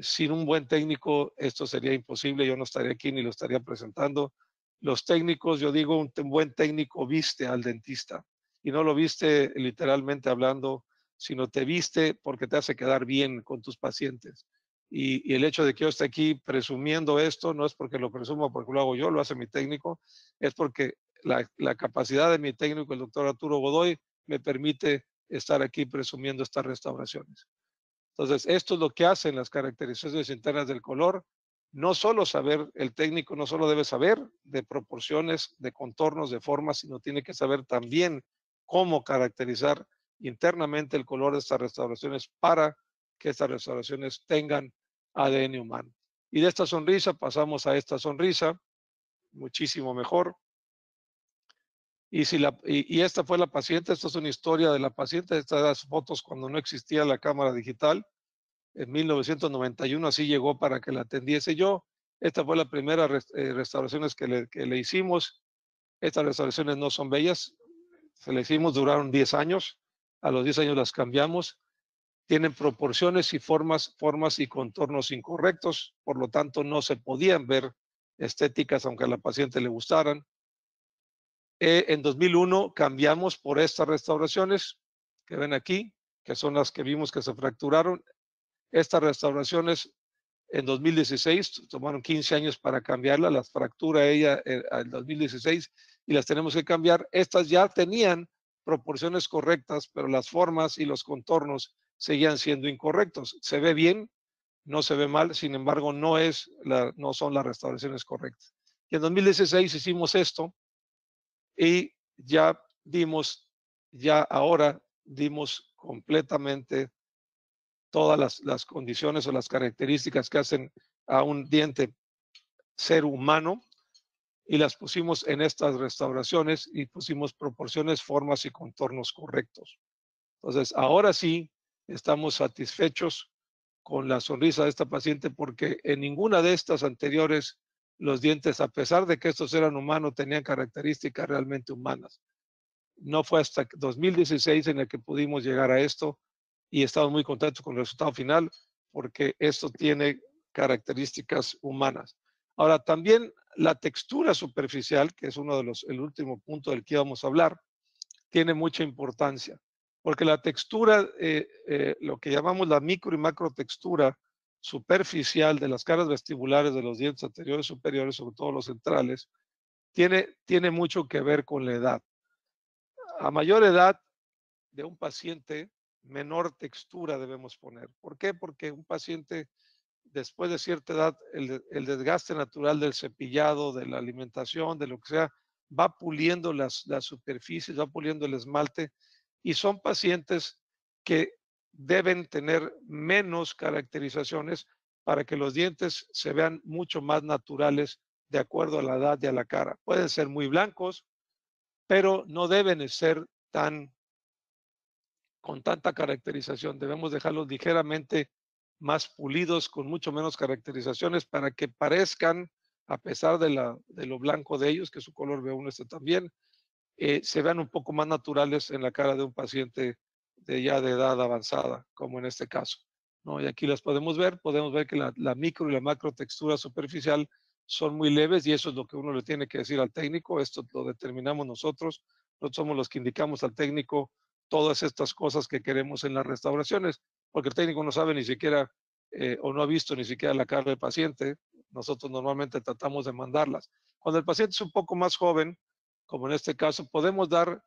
Sin un buen técnico, esto sería imposible, yo no estaría aquí ni lo estaría presentando. Los técnicos, yo digo, un buen técnico viste al dentista, y no lo viste literalmente hablando, sino te viste porque te hace quedar bien con tus pacientes. Y, y, el hecho de que yo esté aquí presumiendo esto no es porque lo presumo, porque lo hago yo, lo hace mi técnico, es porque la, capacidad de mi técnico, el doctor Arturo Godoy, me permite estar aquí presumiendo estas restauraciones. Entonces, esto es lo que hacen las caracterizaciones internas del color. No solo saber, el técnico no solo debe saber de proporciones, de contornos, de formas, sino tiene que saber también cómo caracterizar internamente el color de estas restauraciones para que estas restauraciones tengan ADN humano. Y de esta sonrisa pasamos a esta sonrisa, muchísimo mejor. Y, si la, y, esta fue la paciente, esta es una historia de la paciente, estas fotos cuando no existía la cámara digital. En 1991 así llegó para que la atendiese yo. Esta fue la primera restauración eh, restauraciones que le, hicimos. Estas restauraciones no son bellas, se le hicimos, duraron 10 años, a los 10 años las cambiamos, tienen proporciones y formas, formas y contornos incorrectos, por lo tanto no se podían ver estéticas aunque a la paciente le gustaran. Eh, en 2001 cambiamos por estas restauraciones que ven aquí, que son las que vimos que se fracturaron. Estas restauraciones en 2016 tomaron 15 años para cambiarlas, las fractura ella en, eh, 2016 y las tenemos que cambiar. Estas ya tenían proporciones correctas, pero las formas y los contornos seguían siendo incorrectos. Se ve bien, no se ve mal, sin embargo, no, es no son las restauraciones correctas. Y en 2016 hicimos esto, y ya dimos, ya ahora dimos completamente todas las, condiciones o las características que hacen a un diente ser humano y las pusimos en estas restauraciones y pusimos proporciones, formas y contornos correctos. Entonces, ahora sí estamos satisfechos con la sonrisa de esta paciente porque en ninguna de estas anteriores los dientes, a pesar de que estos eran humanos, tenían características realmente humanas. No fue hasta 2016 en el que pudimos llegar a esto y estamos muy contentos con el resultado final porque esto tiene características humanas. Ahora, también la textura superficial, que es uno de los, el último punto del que íbamos a hablar, tiene mucha importancia, porque la textura, eh, eh, lo que llamamos la micro y macro textura, superficial de las caras vestibulares de los dientes anteriores superiores, sobre todo los centrales, tiene, tiene mucho que ver con la edad. A mayor edad de un paciente, menor textura debemos poner. ¿Por qué? Porque un paciente después de cierta edad, el, desgaste natural del cepillado, de la alimentación, de lo que sea, va puliendo las, las superficies, va puliendo el esmalte y son pacientes que deben tener menos caracterizaciones para que los dientes se vean mucho más naturales de acuerdo a la edad y a la cara. Pueden ser muy blancos, pero no deben ser tan con tanta caracterización. Debemos dejarlos ligeramente más pulidos, con mucho menos caracterizaciones, para que parezcan, a pesar de, de lo blanco de ellos, que su color B1 está también, eh, se vean un poco más naturales en la cara de un paciente ya de edad avanzada, como en este caso. ¿no? Y aquí las podemos ver, podemos ver que la, micro y la macro textura superficial son muy leves y eso es lo que uno le tiene que decir al técnico, esto lo determinamos nosotros, nosotros somos los que indicamos al técnico todas estas cosas que queremos en las restauraciones, porque el técnico no sabe ni siquiera eh, o no ha visto ni siquiera la cara del paciente, nosotros normalmente tratamos de mandarlas. Cuando el paciente es un poco más joven, como en este caso, podemos dar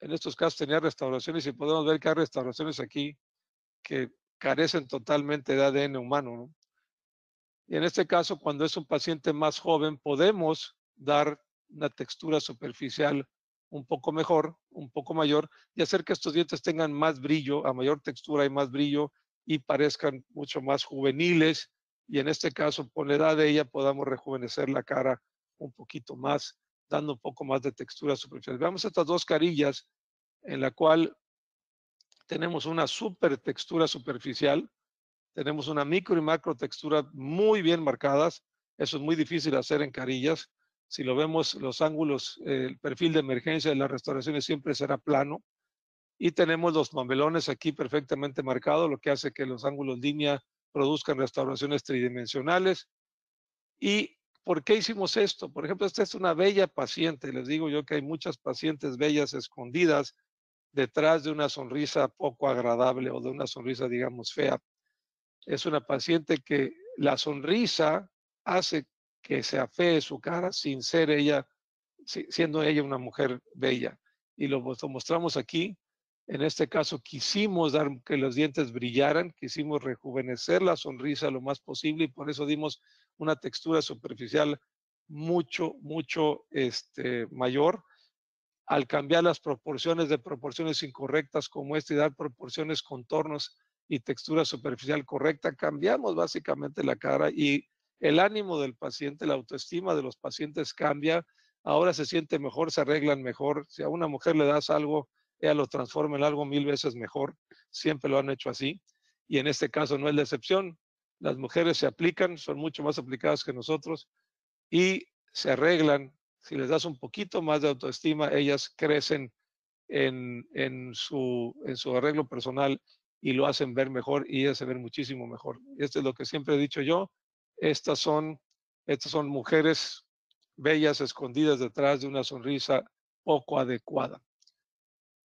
en estos casos tenía restauraciones y podemos ver que hay restauraciones aquí que carecen totalmente de ADN humano. Y en este caso, cuando es un paciente más joven, podemos dar una textura superficial un poco mejor, un poco mayor, y hacer que estos dientes tengan más brillo, a mayor textura y más brillo, y parezcan mucho más juveniles. Y en este caso, por la edad de ella, podamos rejuvenecer la cara un poquito más dando un poco más de textura superficial. Veamos estas dos carillas en la cual tenemos una super textura superficial, tenemos una micro y macro textura muy bien marcadas, eso es muy difícil hacer en carillas. Si lo vemos, los ángulos, eh, el perfil de emergencia de las restauraciones siempre será plano. Y tenemos los mamelones aquí perfectamente marcados, lo que hace que los ángulos línea produzcan restauraciones tridimensionales. Y ¿Por qué hicimos esto? Por ejemplo, esta es una bella paciente. Les digo yo que hay muchas pacientes bellas escondidas detrás de una sonrisa poco agradable o de una sonrisa, digamos, fea. Es una paciente que la sonrisa hace que se afee su cara sin ser ella, siendo ella una mujer bella. Y lo mostramos aquí. En este caso quisimos dar que los dientes brillaran, quisimos rejuvenecer la sonrisa lo más posible y por eso dimos una textura superficial mucho, mucho este, mayor. Al cambiar las proporciones de proporciones incorrectas como esta y dar proporciones, contornos y textura superficial correcta, cambiamos básicamente la cara y el ánimo del paciente, la autoestima de los pacientes cambia, ahora se siente mejor, se arreglan mejor. Si a una mujer le das algo, ella lo transforma en algo mil veces mejor, siempre lo han hecho así. Y en este caso no es la excepción, las mujeres se aplican, son mucho más aplicadas que nosotros y se arreglan. Si les das un poquito más de autoestima, ellas crecen en, su, en su arreglo personal y lo hacen ver mejor y ellas se ven muchísimo mejor. Esto es lo que siempre he dicho yo. Estas son, estas son mujeres bellas escondidas detrás de una sonrisa poco adecuada.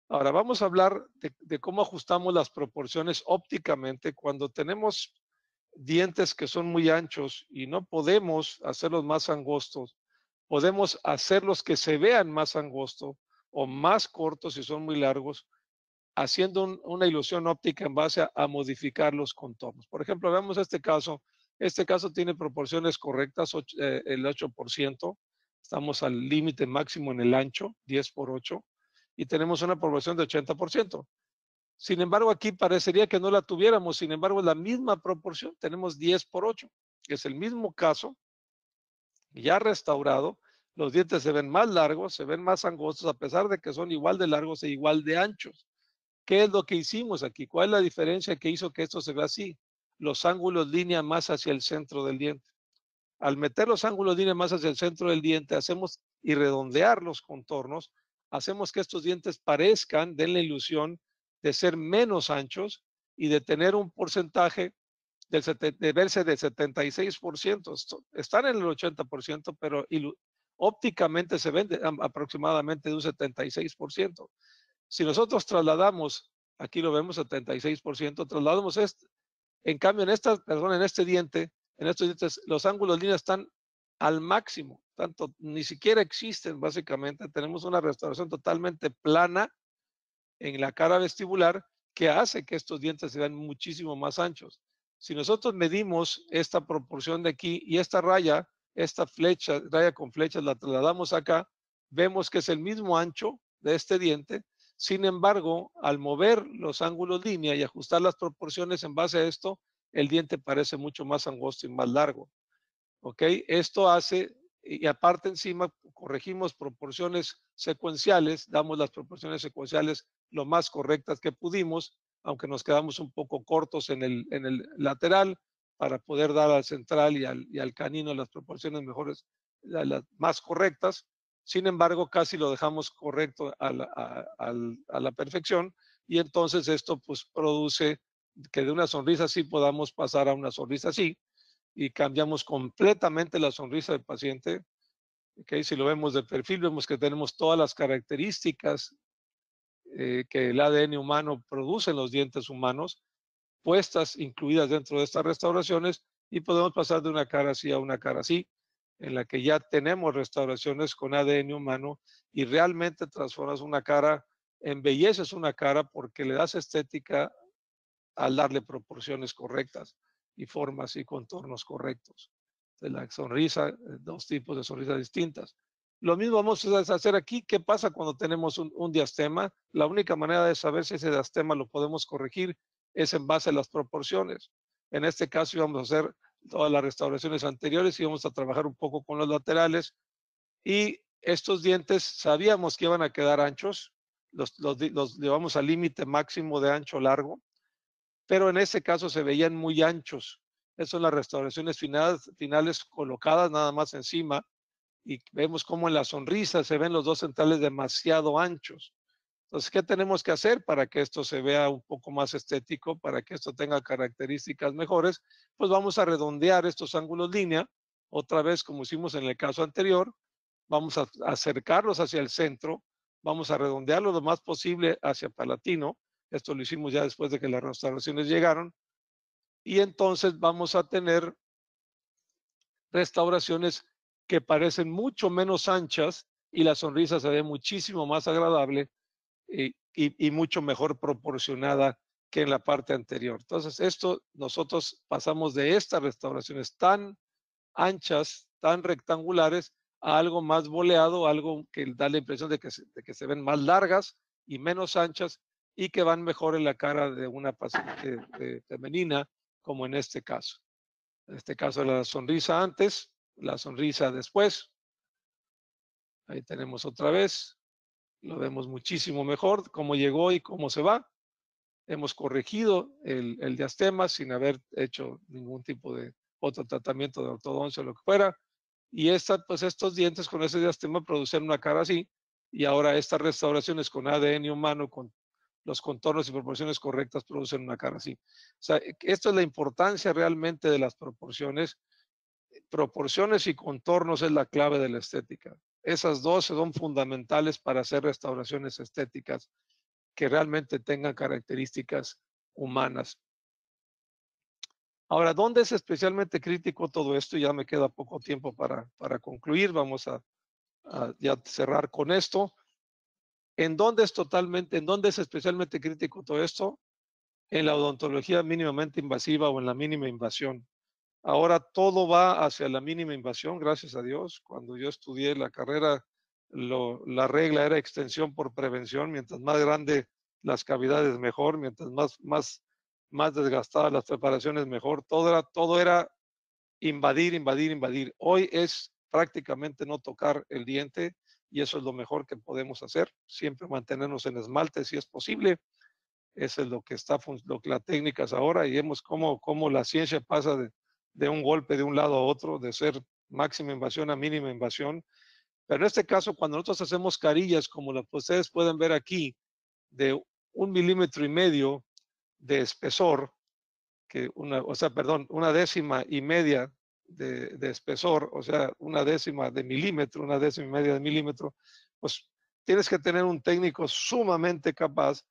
Ahora vamos a hablar de cómo ajustamos las proporciones ópticamente cuando tenemos dientes que son muy anchos y no podemos hacerlos más angostos. Podemos hacerlos que se vean más angostos o más cortos si son muy largos, haciendo una ilusión óptica en base a, modificar los contornos. Por ejemplo, veamos este caso. Este caso tiene proporciones correctas, eh, ocho, por el 8%. Estamos al límite máximo en el ancho, 10 por 8. Y tenemos una proporción de 80%. Sin embargo, aquí parecería que no la tuviéramos, sin embargo, la misma proporción, tenemos 10 por 8, es el mismo caso, ya restaurado, los dientes se ven más largos, se ven más angostos, a pesar de que son igual de largos e igual de anchos. ¿Qué es lo que hicimos aquí? ¿Cuál es la diferencia que hizo que esto se vea así? Los ángulos línea más hacia el centro del diente. Al meter los ángulos línea más hacia el centro del diente, hacemos y redondear los contornos, hacemos que estos dientes parezcan, den la ilusión de ser menos anchos y de tener un porcentaje de verse del 76%. Están en el 80%, pero ópticamente se vende aproximadamente de un 76%. Si nosotros trasladamos, aquí lo vemos 76%, trasladamos este, en cambio en esta, perdón, en este diente, en estos dientes, los ángulos de línea están al máximo, tanto ni siquiera existen básicamente, tenemos una restauración totalmente plana en la cara vestibular que hace que estos dientes sean muchísimo más anchos. Si nosotros medimos esta proporción de aquí y esta raya, esta flecha, raya con flechas, la trasladamos acá, vemos que es el mismo ancho de este diente. Sin embargo, al mover los ángulos línea y ajustar las proporciones en base a esto, el diente parece mucho más angosto y más largo. ¿Ok? Esto hace, y aparte encima corregimos proporciones secuenciales, damos las proporciones secuenciales lo más correctas que pudimos, aunque nos quedamos un poco cortos en el, lateral para poder dar al central y al, canino las proporciones mejores, las, más correctas. Sin embargo, casi lo dejamos correcto a la, perfección y entonces esto pues produce que de una sonrisa así podamos pasar a una sonrisa así y cambiamos completamente la sonrisa del paciente. ¿okay? Si lo vemos de perfil, vemos que tenemos todas las características eh, que el ADN humano produce en los dientes humanos, puestas incluidas dentro de estas restauraciones, y podemos pasar de una cara así a una cara así, en la que ya tenemos restauraciones con ADN humano y realmente transformas una cara, embelleces una cara porque le das estética al darle proporciones correctas y formas y contornos correctos. De la sonrisa, eh, dos tipos de sonrisas distintas, lo mismo vamos a hacer aquí. ¿Qué pasa cuando tenemos un, diastema? La única manera de saber si ese diastema lo podemos corregir es en base a las proporciones. En este caso vamos a hacer todas las restauraciones anteriores y vamos a trabajar un poco con los laterales. Y estos dientes sabíamos que iban a quedar anchos. Los, llevamos al límite máximo de ancho largo. Pero en este caso se veían muy anchos. Esas son las restauraciones finales colocadas nada más encima y vemos cómo en la sonrisa se ven los dos centrales demasiado anchos. Entonces, ¿qué tenemos que hacer para que esto se vea un poco más estético, para que esto tenga características mejores? Pues vamos a redondear estos ángulos línea, otra vez como hicimos en el caso anterior, vamos a acercarlos hacia el centro, vamos a redondearlo lo más posible hacia Palatino, esto lo hicimos ya después de que las restauraciones llegaron, y entonces vamos a tener restauraciones que parecen mucho menos anchas y la sonrisa se ve muchísimo más agradable eh, y, mucho mejor proporcionada que en la parte anterior. Entonces, esto nosotros pasamos de estas restauraciones tan anchas, tan rectangulares, a algo más boleado, algo que da la impresión de que, de que se ven más largas y menos anchas y que van mejor en la cara de una paciente femenina, como en este caso. En este caso, la sonrisa antes, la sonrisa después. Ahí tenemos otra vez. Lo vemos muchísimo mejor, cómo llegó y cómo se va. Hemos corregido el, el diastema sin haber hecho ningún tipo de otro tratamiento de ortodoncia o lo que fuera. Y estas pues estos dientes con ese diastema producen una cara así. Y ahora estas restauraciones con ADN humano, con los contornos y proporciones correctas producen una cara así. O sea, e, esto es la importancia realmente de las proporciones proporciones y contornos es la clave de la estética. Esas dos son fundamentales para hacer restauraciones estéticas que realmente tengan características humanas. Ahora, ¿dónde es especialmente crítico todo esto? Ya me queda poco tiempo para, para concluir. Vamos a, cerrar con esto. ¿En dónde es totalmente, en dónde es especialmente crítico todo esto? En la odontología mínimamente invasiva o en la mínima invasión. Ahora todo va hacia la mínima invasión, gracias a Dios. Cuando yo estudié la carrera, la regla era extensión por prevención. Mientras más grande las cavidades, mejor. Mientras más, más, más desgastadas las preparaciones, mejor. Todo era, todo era invadir, invadir, invadir. Hoy es prácticamente no tocar el diente y eso es lo mejor que podemos hacer. Siempre mantenernos en esmalte si es posible. Eso es lo que está, lo la técnica es ahora y vemos cómo, cómo la ciencia pasa de, de un golpe de un lado a otro, de ser máxima invasión a mínima invasión. Pero en este caso, cuando nosotros hacemos carillas, como las ustedes pueden ver aquí, de un milímetro y medio de espesor, que una, o sea, perdón, una décima y media de, de, espesor, o sea, una décima de milímetro, una décima y media de milímetro, pues tienes que tener un técnico sumamente capaz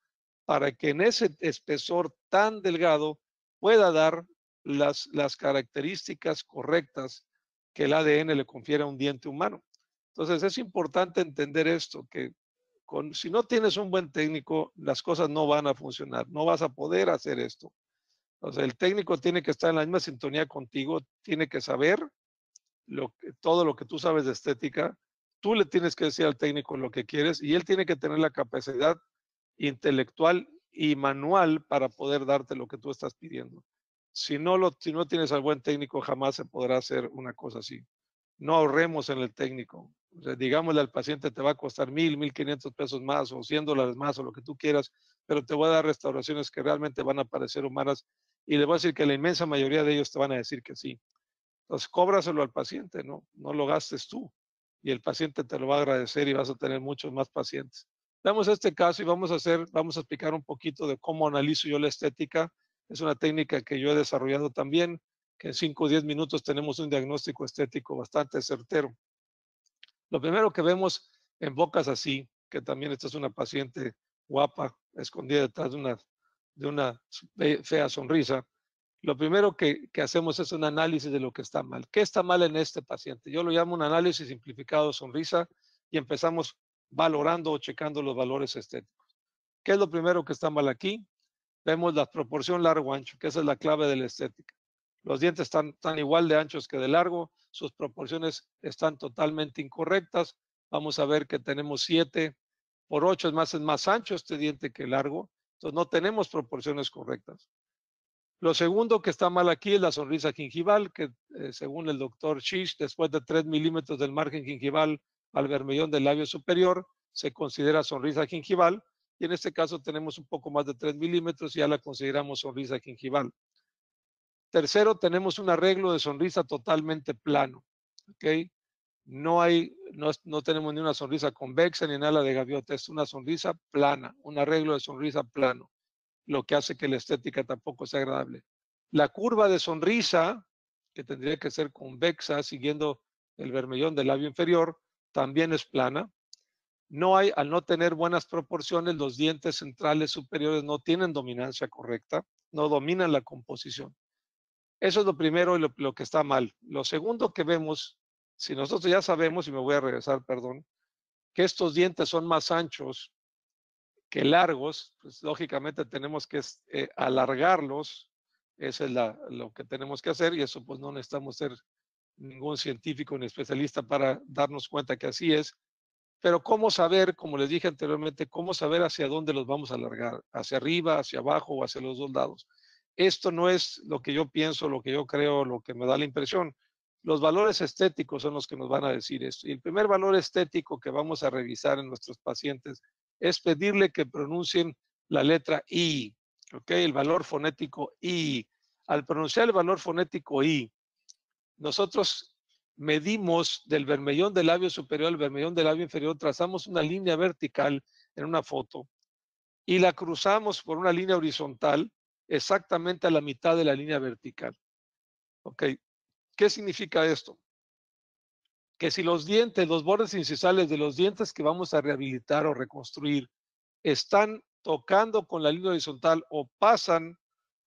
para que en ese espesor tan delgado pueda dar las, características correctas que el ADN le confiere a un diente humano. Entonces es importante entender esto, que con, si no tienes un buen técnico, las cosas no van a funcionar, no vas a poder hacer esto. Entonces el técnico tiene que estar en la misma sintonía contigo, tiene que saber lo, todo lo que tú sabes de estética, tú le tienes que decir al técnico lo que quieres y él tiene que tener la capacidad intelectual y manual para poder darte lo que tú estás pidiendo. Si no, lo, si no tienes al buen técnico, jamás se podrá hacer una cosa así. No ahorremos en el técnico. digámosle al paciente, te va a costar mil, mil quinientos pesos más o cien dólares más o lo que tú quieras, pero te voy a dar restauraciones que realmente van a parecer humanas y le voy a decir que la inmensa mayoría de ellos te van a decir que sí. Entonces, cóbraselo al paciente, no, no lo gastes tú y el paciente te lo va a agradecer y vas a tener muchos más pacientes. Damos este caso y vamos a hacer, vamos a explicar un poquito de cómo analizo yo la estética es una técnica que yo he desarrollado también, que en 5 o 10 minutos tenemos un diagnóstico estético bastante certero. Lo primero que vemos en bocas así, que también esta es una paciente guapa, escondida detrás de una, de una fea sonrisa, lo primero que, que, hacemos es un análisis de lo que está mal. ¿Qué está mal en este paciente? Yo lo llamo un análisis simplificado sonrisa y empezamos valorando o checando los valores estéticos. ¿Qué es lo primero que está mal aquí? vemos la proporción largo-ancho, que esa es la clave de la estética. Los dientes están tan igual de anchos que de largo, sus proporciones están totalmente incorrectas. Vamos a ver que tenemos 7 por 8, es más, más ancho este diente que largo, entonces no tenemos proporciones correctas. Lo segundo que está mal aquí es la sonrisa gingival, que eh, según el doctor Shish, después de 3 milímetros del margen gingival al vermellón del labio superior, se considera sonrisa gingival y en este caso tenemos un poco más de 3 milímetros y ya la consideramos sonrisa gingival. Tercero, tenemos un arreglo de sonrisa totalmente plano, No, hay, no, tenemos ni una sonrisa convexa ni nada de gaviota, es una sonrisa plana, un arreglo de sonrisa plano, lo que hace que la estética tampoco sea agradable. La curva de sonrisa, que tendría que ser convexa siguiendo el vermellón del labio inferior, también es plana, no hay, al no tener buenas proporciones, los dientes centrales superiores no tienen dominancia correcta, no dominan la composición. Eso es lo primero y lo, que está mal. Lo segundo que vemos, si nosotros ya sabemos, y me voy a regresar, perdón, que estos dientes son más anchos que largos, pues lógicamente tenemos que eh, alargarlos, eso es lo que tenemos que hacer y eso pues no necesitamos ser ningún científico ni especialista para darnos cuenta que así es, pero cómo saber, como les dije anteriormente, cómo saber hacia dónde los vamos a alargar, hacia arriba, hacia abajo o hacia los dos lados. Esto no es lo que yo pienso, lo que yo creo, lo que me da la impresión. Los valores estéticos son los que nos van a decir esto. Y el primer valor estético que vamos a revisar en nuestros pacientes es pedirle que pronuncien la letra I, ¿ok? El valor fonético I. Al pronunciar el valor fonético I, nosotros medimos del vermellón del labio superior al vermellón del labio inferior, trazamos una línea vertical en una foto y la cruzamos por una línea horizontal exactamente a la mitad de la línea vertical. ¿Ok? ¿Qué significa esto? Que si los dientes, los bordes incisales de los dientes que vamos a rehabilitar o reconstruir están tocando con la línea horizontal o pasan,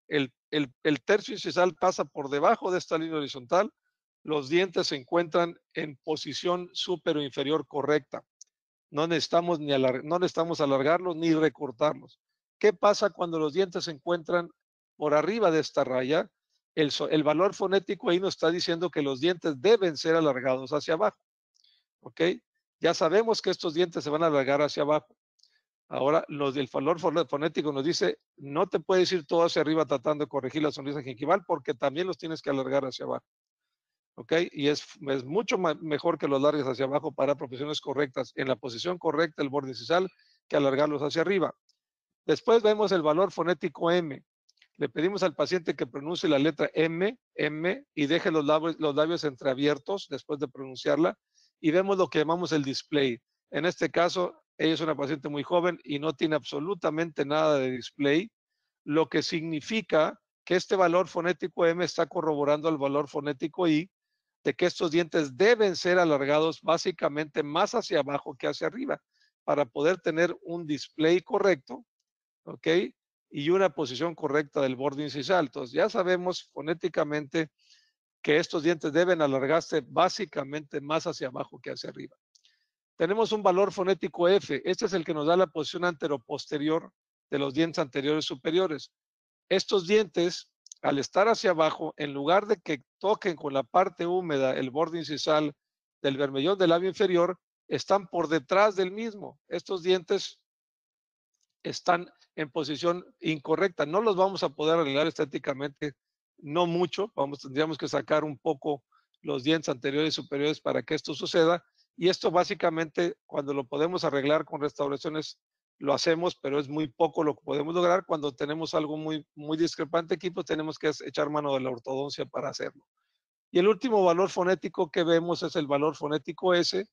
el, el tercio incisal pasa por debajo de esta línea horizontal, los dientes se encuentran en posición superior inferior correcta. No necesitamos, ni no necesitamos alargarlos ni recortarlos. ¿Qué pasa cuando los dientes se encuentran por arriba de esta raya? El, valor fonético ahí nos está diciendo que los dientes deben ser alargados hacia abajo. ¿Ok? Ya sabemos que estos dientes se van a alargar hacia abajo. Ahora, los del valor fonético nos dice, no te puedes ir todo hacia arriba tratando de corregir la sonrisa gingival porque también los tienes que alargar hacia abajo. ¿ok? Y es, es mucho mejor que los largues hacia abajo para profesiones correctas, en la posición correcta el borde incisal, que alargarlos hacia arriba. Después vemos el valor fonético M. Le pedimos al paciente que pronuncie la letra M, M, y deje los labios, los labios entreabiertos después de pronunciarla, y vemos lo que llamamos el display. En este caso, ella es una paciente muy joven y no tiene absolutamente nada de display, lo que significa que este valor fonético M está corroborando al valor fonético I, de que estos dientes deben ser alargados básicamente más hacia abajo que hacia arriba para poder tener un display correcto, ¿ok? Y una posición correcta del borde incisal. Entonces, ya sabemos fonéticamente que estos dientes deben alargarse básicamente más hacia abajo que hacia arriba. Tenemos un valor fonético F. Este es el que nos da la posición anteroposterior de los dientes anteriores superiores. Estos dientes al estar hacia abajo, en lugar de que toquen con la parte húmeda el borde incisal del vermellón del labio inferior, están por detrás del mismo. Estos dientes están en posición incorrecta. No los vamos a poder arreglar estéticamente, no mucho. Vamos, tendríamos que sacar un poco los dientes anteriores y superiores para que esto suceda. Y esto básicamente, cuando lo podemos arreglar con restauraciones lo hacemos, pero es muy poco lo que podemos lograr. Cuando tenemos algo muy, muy discrepante aquí, pues tenemos que echar mano de la ortodoncia para hacerlo. Y el último valor fonético que vemos es el valor fonético S,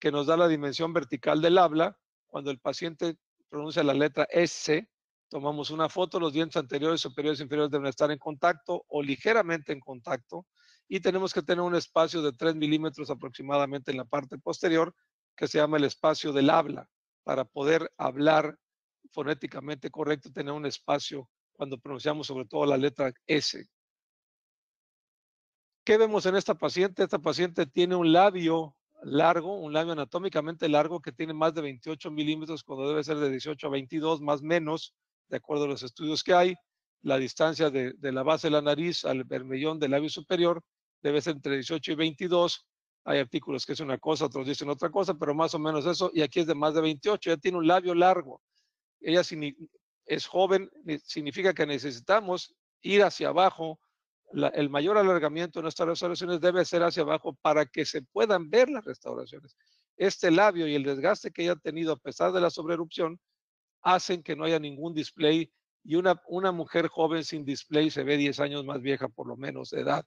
que nos da la dimensión vertical del habla. Cuando el paciente pronuncia la letra S, tomamos una foto, los dientes anteriores, superiores e inferiores deben estar en contacto o ligeramente en contacto. Y tenemos que tener un espacio de 3 milímetros aproximadamente en la parte posterior, que se llama el espacio del habla para poder hablar fonéticamente correcto, tener un espacio cuando pronunciamos sobre todo la letra S. ¿Qué vemos en esta paciente? Esta paciente tiene un labio largo, un labio anatómicamente largo que tiene más de 28 milímetros cuando debe ser de 18 a 22, más menos, de acuerdo a los estudios que hay. La distancia de, la base de la nariz al vermellón del labio superior debe ser entre 18 y 22 hay artículos que dicen una cosa, otros dicen otra cosa, pero más o menos eso. Y aquí es de más de 28, ya tiene un labio largo. Ella es joven, significa que necesitamos ir hacia abajo. el mayor alargamiento de nuestras restauraciones debe ser hacia abajo para que se puedan ver las restauraciones. Este labio y el desgaste que ella ha tenido a pesar de la sobreerupción hacen que no haya ningún display y una, una mujer joven sin display se ve 10 años más vieja por lo menos de edad.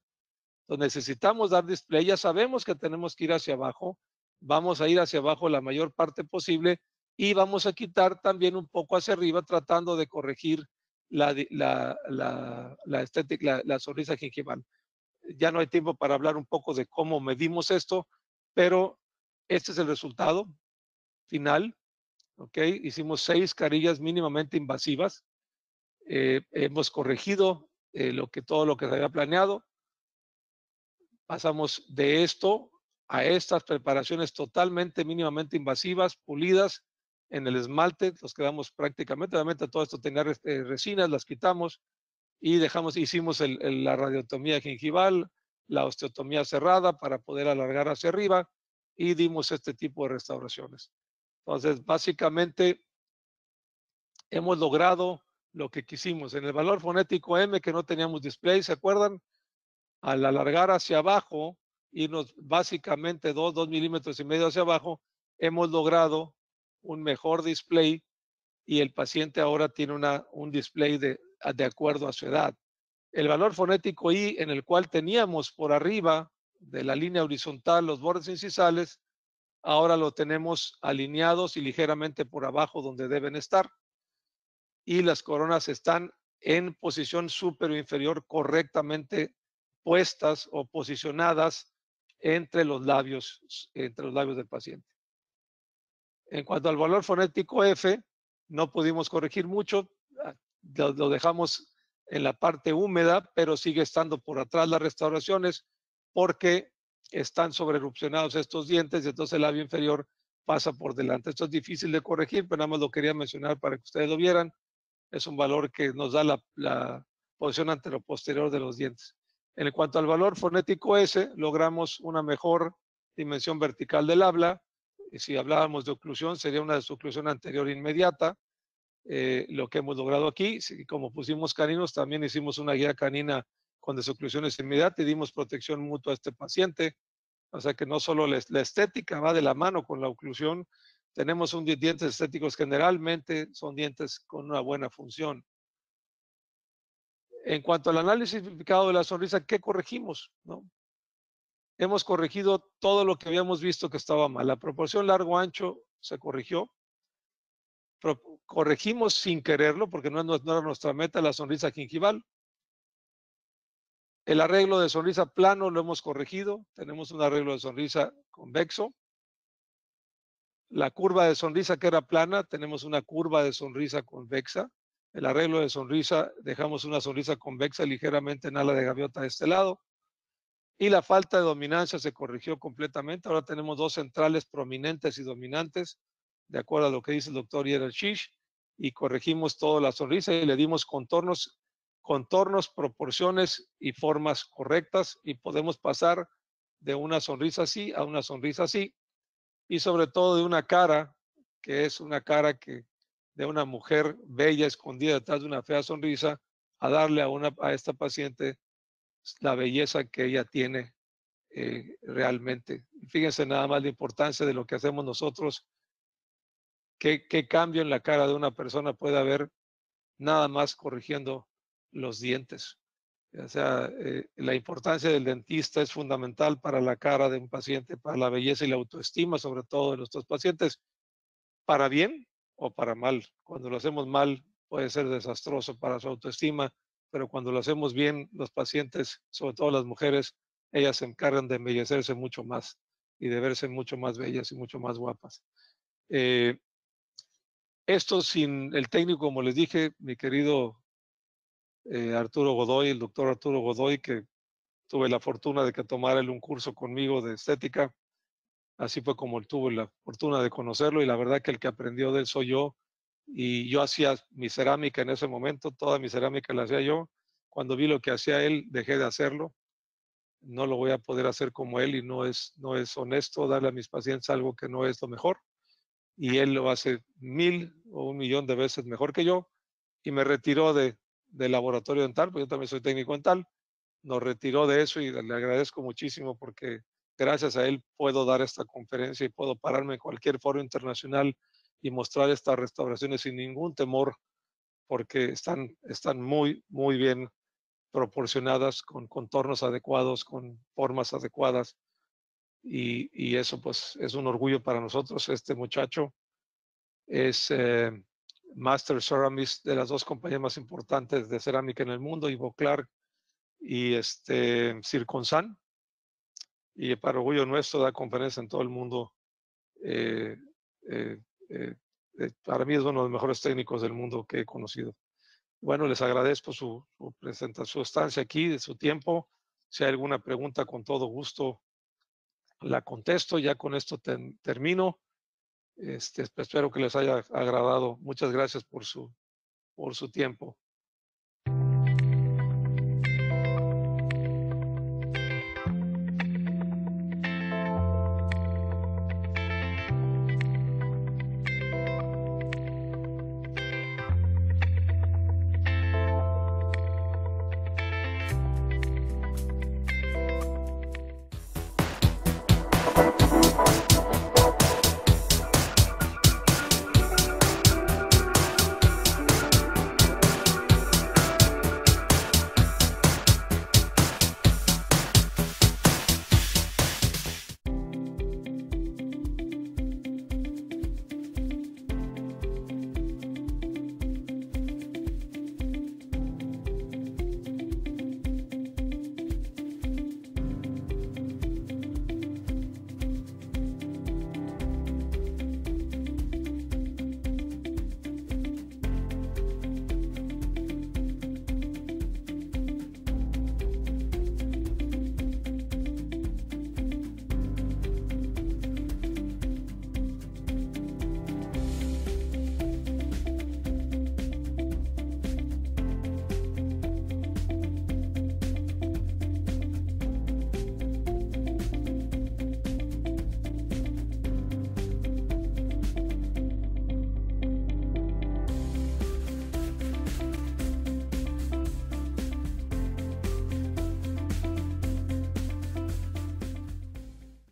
Entonces necesitamos dar display, ya sabemos que tenemos que ir hacia abajo, vamos a ir hacia abajo la mayor parte posible y vamos a quitar también un poco hacia arriba tratando de corregir la, la, la, la estética, la, sonrisa gingival. Ya no hay tiempo para hablar un poco de cómo medimos esto, pero este es el resultado final. ¿ok? Hicimos seis carillas mínimamente invasivas. Eh, hemos corregido eh, lo que, todo lo que se había planeado. Pasamos de esto a estas preparaciones totalmente mínimamente invasivas, pulidas en el esmalte, los quedamos prácticamente, obviamente todo esto tenía eh, resinas, las quitamos y dejamos, hicimos la radiotomía gingival, la osteotomía cerrada para poder alargar hacia arriba y dimos este tipo de restauraciones. Entonces, básicamente hemos logrado lo que quisimos. En el valor fonético M que no teníamos display, ¿se acuerdan? al alargar hacia abajo, irnos básicamente dos, 2 milímetros y medio hacia abajo, hemos logrado un mejor display y el paciente ahora tiene una, un display de, de acuerdo a su edad. El valor fonético I, en el cual teníamos por arriba de la línea horizontal los bordes incisales, ahora lo tenemos alineados y ligeramente por abajo donde deben estar. Y las coronas están en posición superior inferior correctamente puestas o posicionadas entre los labios, entre los labios del paciente. En cuanto al valor fonético F, no pudimos corregir mucho, ah, lo, dejamos en la parte húmeda, pero sigue estando por atrás las restauraciones porque están sobreerupcionados estos dientes y entonces el labio inferior pasa por delante. Esto es difícil de corregir, pero nada más lo quería mencionar para que ustedes lo vieran. Es un valor que nos da la, la posición posterior de los dientes. En cuanto al valor fonético S, logramos una mejor dimensión vertical del habla. si hablábamos de oclusión, sería una desoclusión anterior inmediata. Eh, lo que hemos logrado aquí, como pusimos caninos, también hicimos una guía canina con desoclusiones inmediatas y dimos protección mutua a este paciente. O sea que no solo la, estética va de la mano con la oclusión, tenemos un dientes estéticos generalmente son dientes con una buena función. En cuanto al análisis significado de la sonrisa, ¿qué corregimos? ¿No? Hemos corregido todo lo que habíamos visto que estaba mal. La proporción largo-ancho se corrigió. corregimos sin quererlo, porque no, no era nuestra meta la sonrisa gingival. El arreglo de sonrisa plano lo hemos corregido. Tenemos un arreglo de sonrisa convexo. La curva de sonrisa que era plana, tenemos una curva de sonrisa convexa el arreglo de sonrisa, dejamos una sonrisa convexa ligeramente en ala de gaviota de este lado. Y la falta de dominancia se corrigió completamente. Ahora tenemos dos centrales prominentes y dominantes, de acuerdo a lo que dice el doctor Yerashish, y corregimos toda la sonrisa y le dimos contornos, contornos, proporciones y formas correctas y podemos pasar de una sonrisa así a una sonrisa así y sobre todo de una cara que es una cara que de una mujer bella escondida detrás de una fea sonrisa a darle a, una, a esta paciente la belleza que ella tiene eh, realmente. Fíjense nada más la importancia de lo que hacemos nosotros, qué, cambio en la cara de una persona puede haber nada más corrigiendo los dientes. O sea, eh, la importancia del dentista es fundamental para la cara de un paciente, para la belleza y la autoestima, sobre todo de nuestros pacientes, para bien o para mal. Cuando lo hacemos mal puede ser desastroso para su autoestima, pero cuando lo hacemos bien, los pacientes, sobre todo las mujeres, ellas se encargan de embellecerse mucho más y de verse mucho más bellas y mucho más guapas. Eh, esto sin el técnico, como les dije, mi querido eh, Arturo Godoy, el doctor Arturo Godoy, que tuve la fortuna de que tomara un curso conmigo de estética, Así fue como él tuvo la fortuna de conocerlo y la verdad que el que aprendió de él soy yo. Y yo hacía mi cerámica en ese momento, toda mi cerámica la hacía yo. Cuando vi lo que hacía él, dejé de hacerlo. No lo voy a poder hacer como él y no es, no es honesto darle a mis pacientes algo que no es lo mejor. Y él lo hace mil o un millón de veces mejor que yo. Y me retiró de, del laboratorio dental, porque yo también soy técnico dental. Nos retiró de eso y le agradezco muchísimo porque Gracias a él puedo dar esta conferencia y puedo pararme en cualquier foro internacional y mostrar estas restauraciones sin ningún temor, porque están, están muy, muy bien proporcionadas, con contornos adecuados, con formas adecuadas. Y, eso pues es un orgullo para nosotros. Este muchacho es eh, Master Ceramist de las dos compañías más importantes de cerámica en el mundo, Ivo Clark y este, Circonsan y para orgullo nuestro da conferencia en todo el mundo. Eh, eh, eh, para mí es uno de los mejores técnicos del mundo que he conocido. Bueno, les agradezco su, su presentación, su estancia aquí, de su tiempo. Si hay alguna pregunta, con todo gusto la contesto. Ya con esto termino. Este, espero que les haya agradado. Muchas gracias por su, por su tiempo.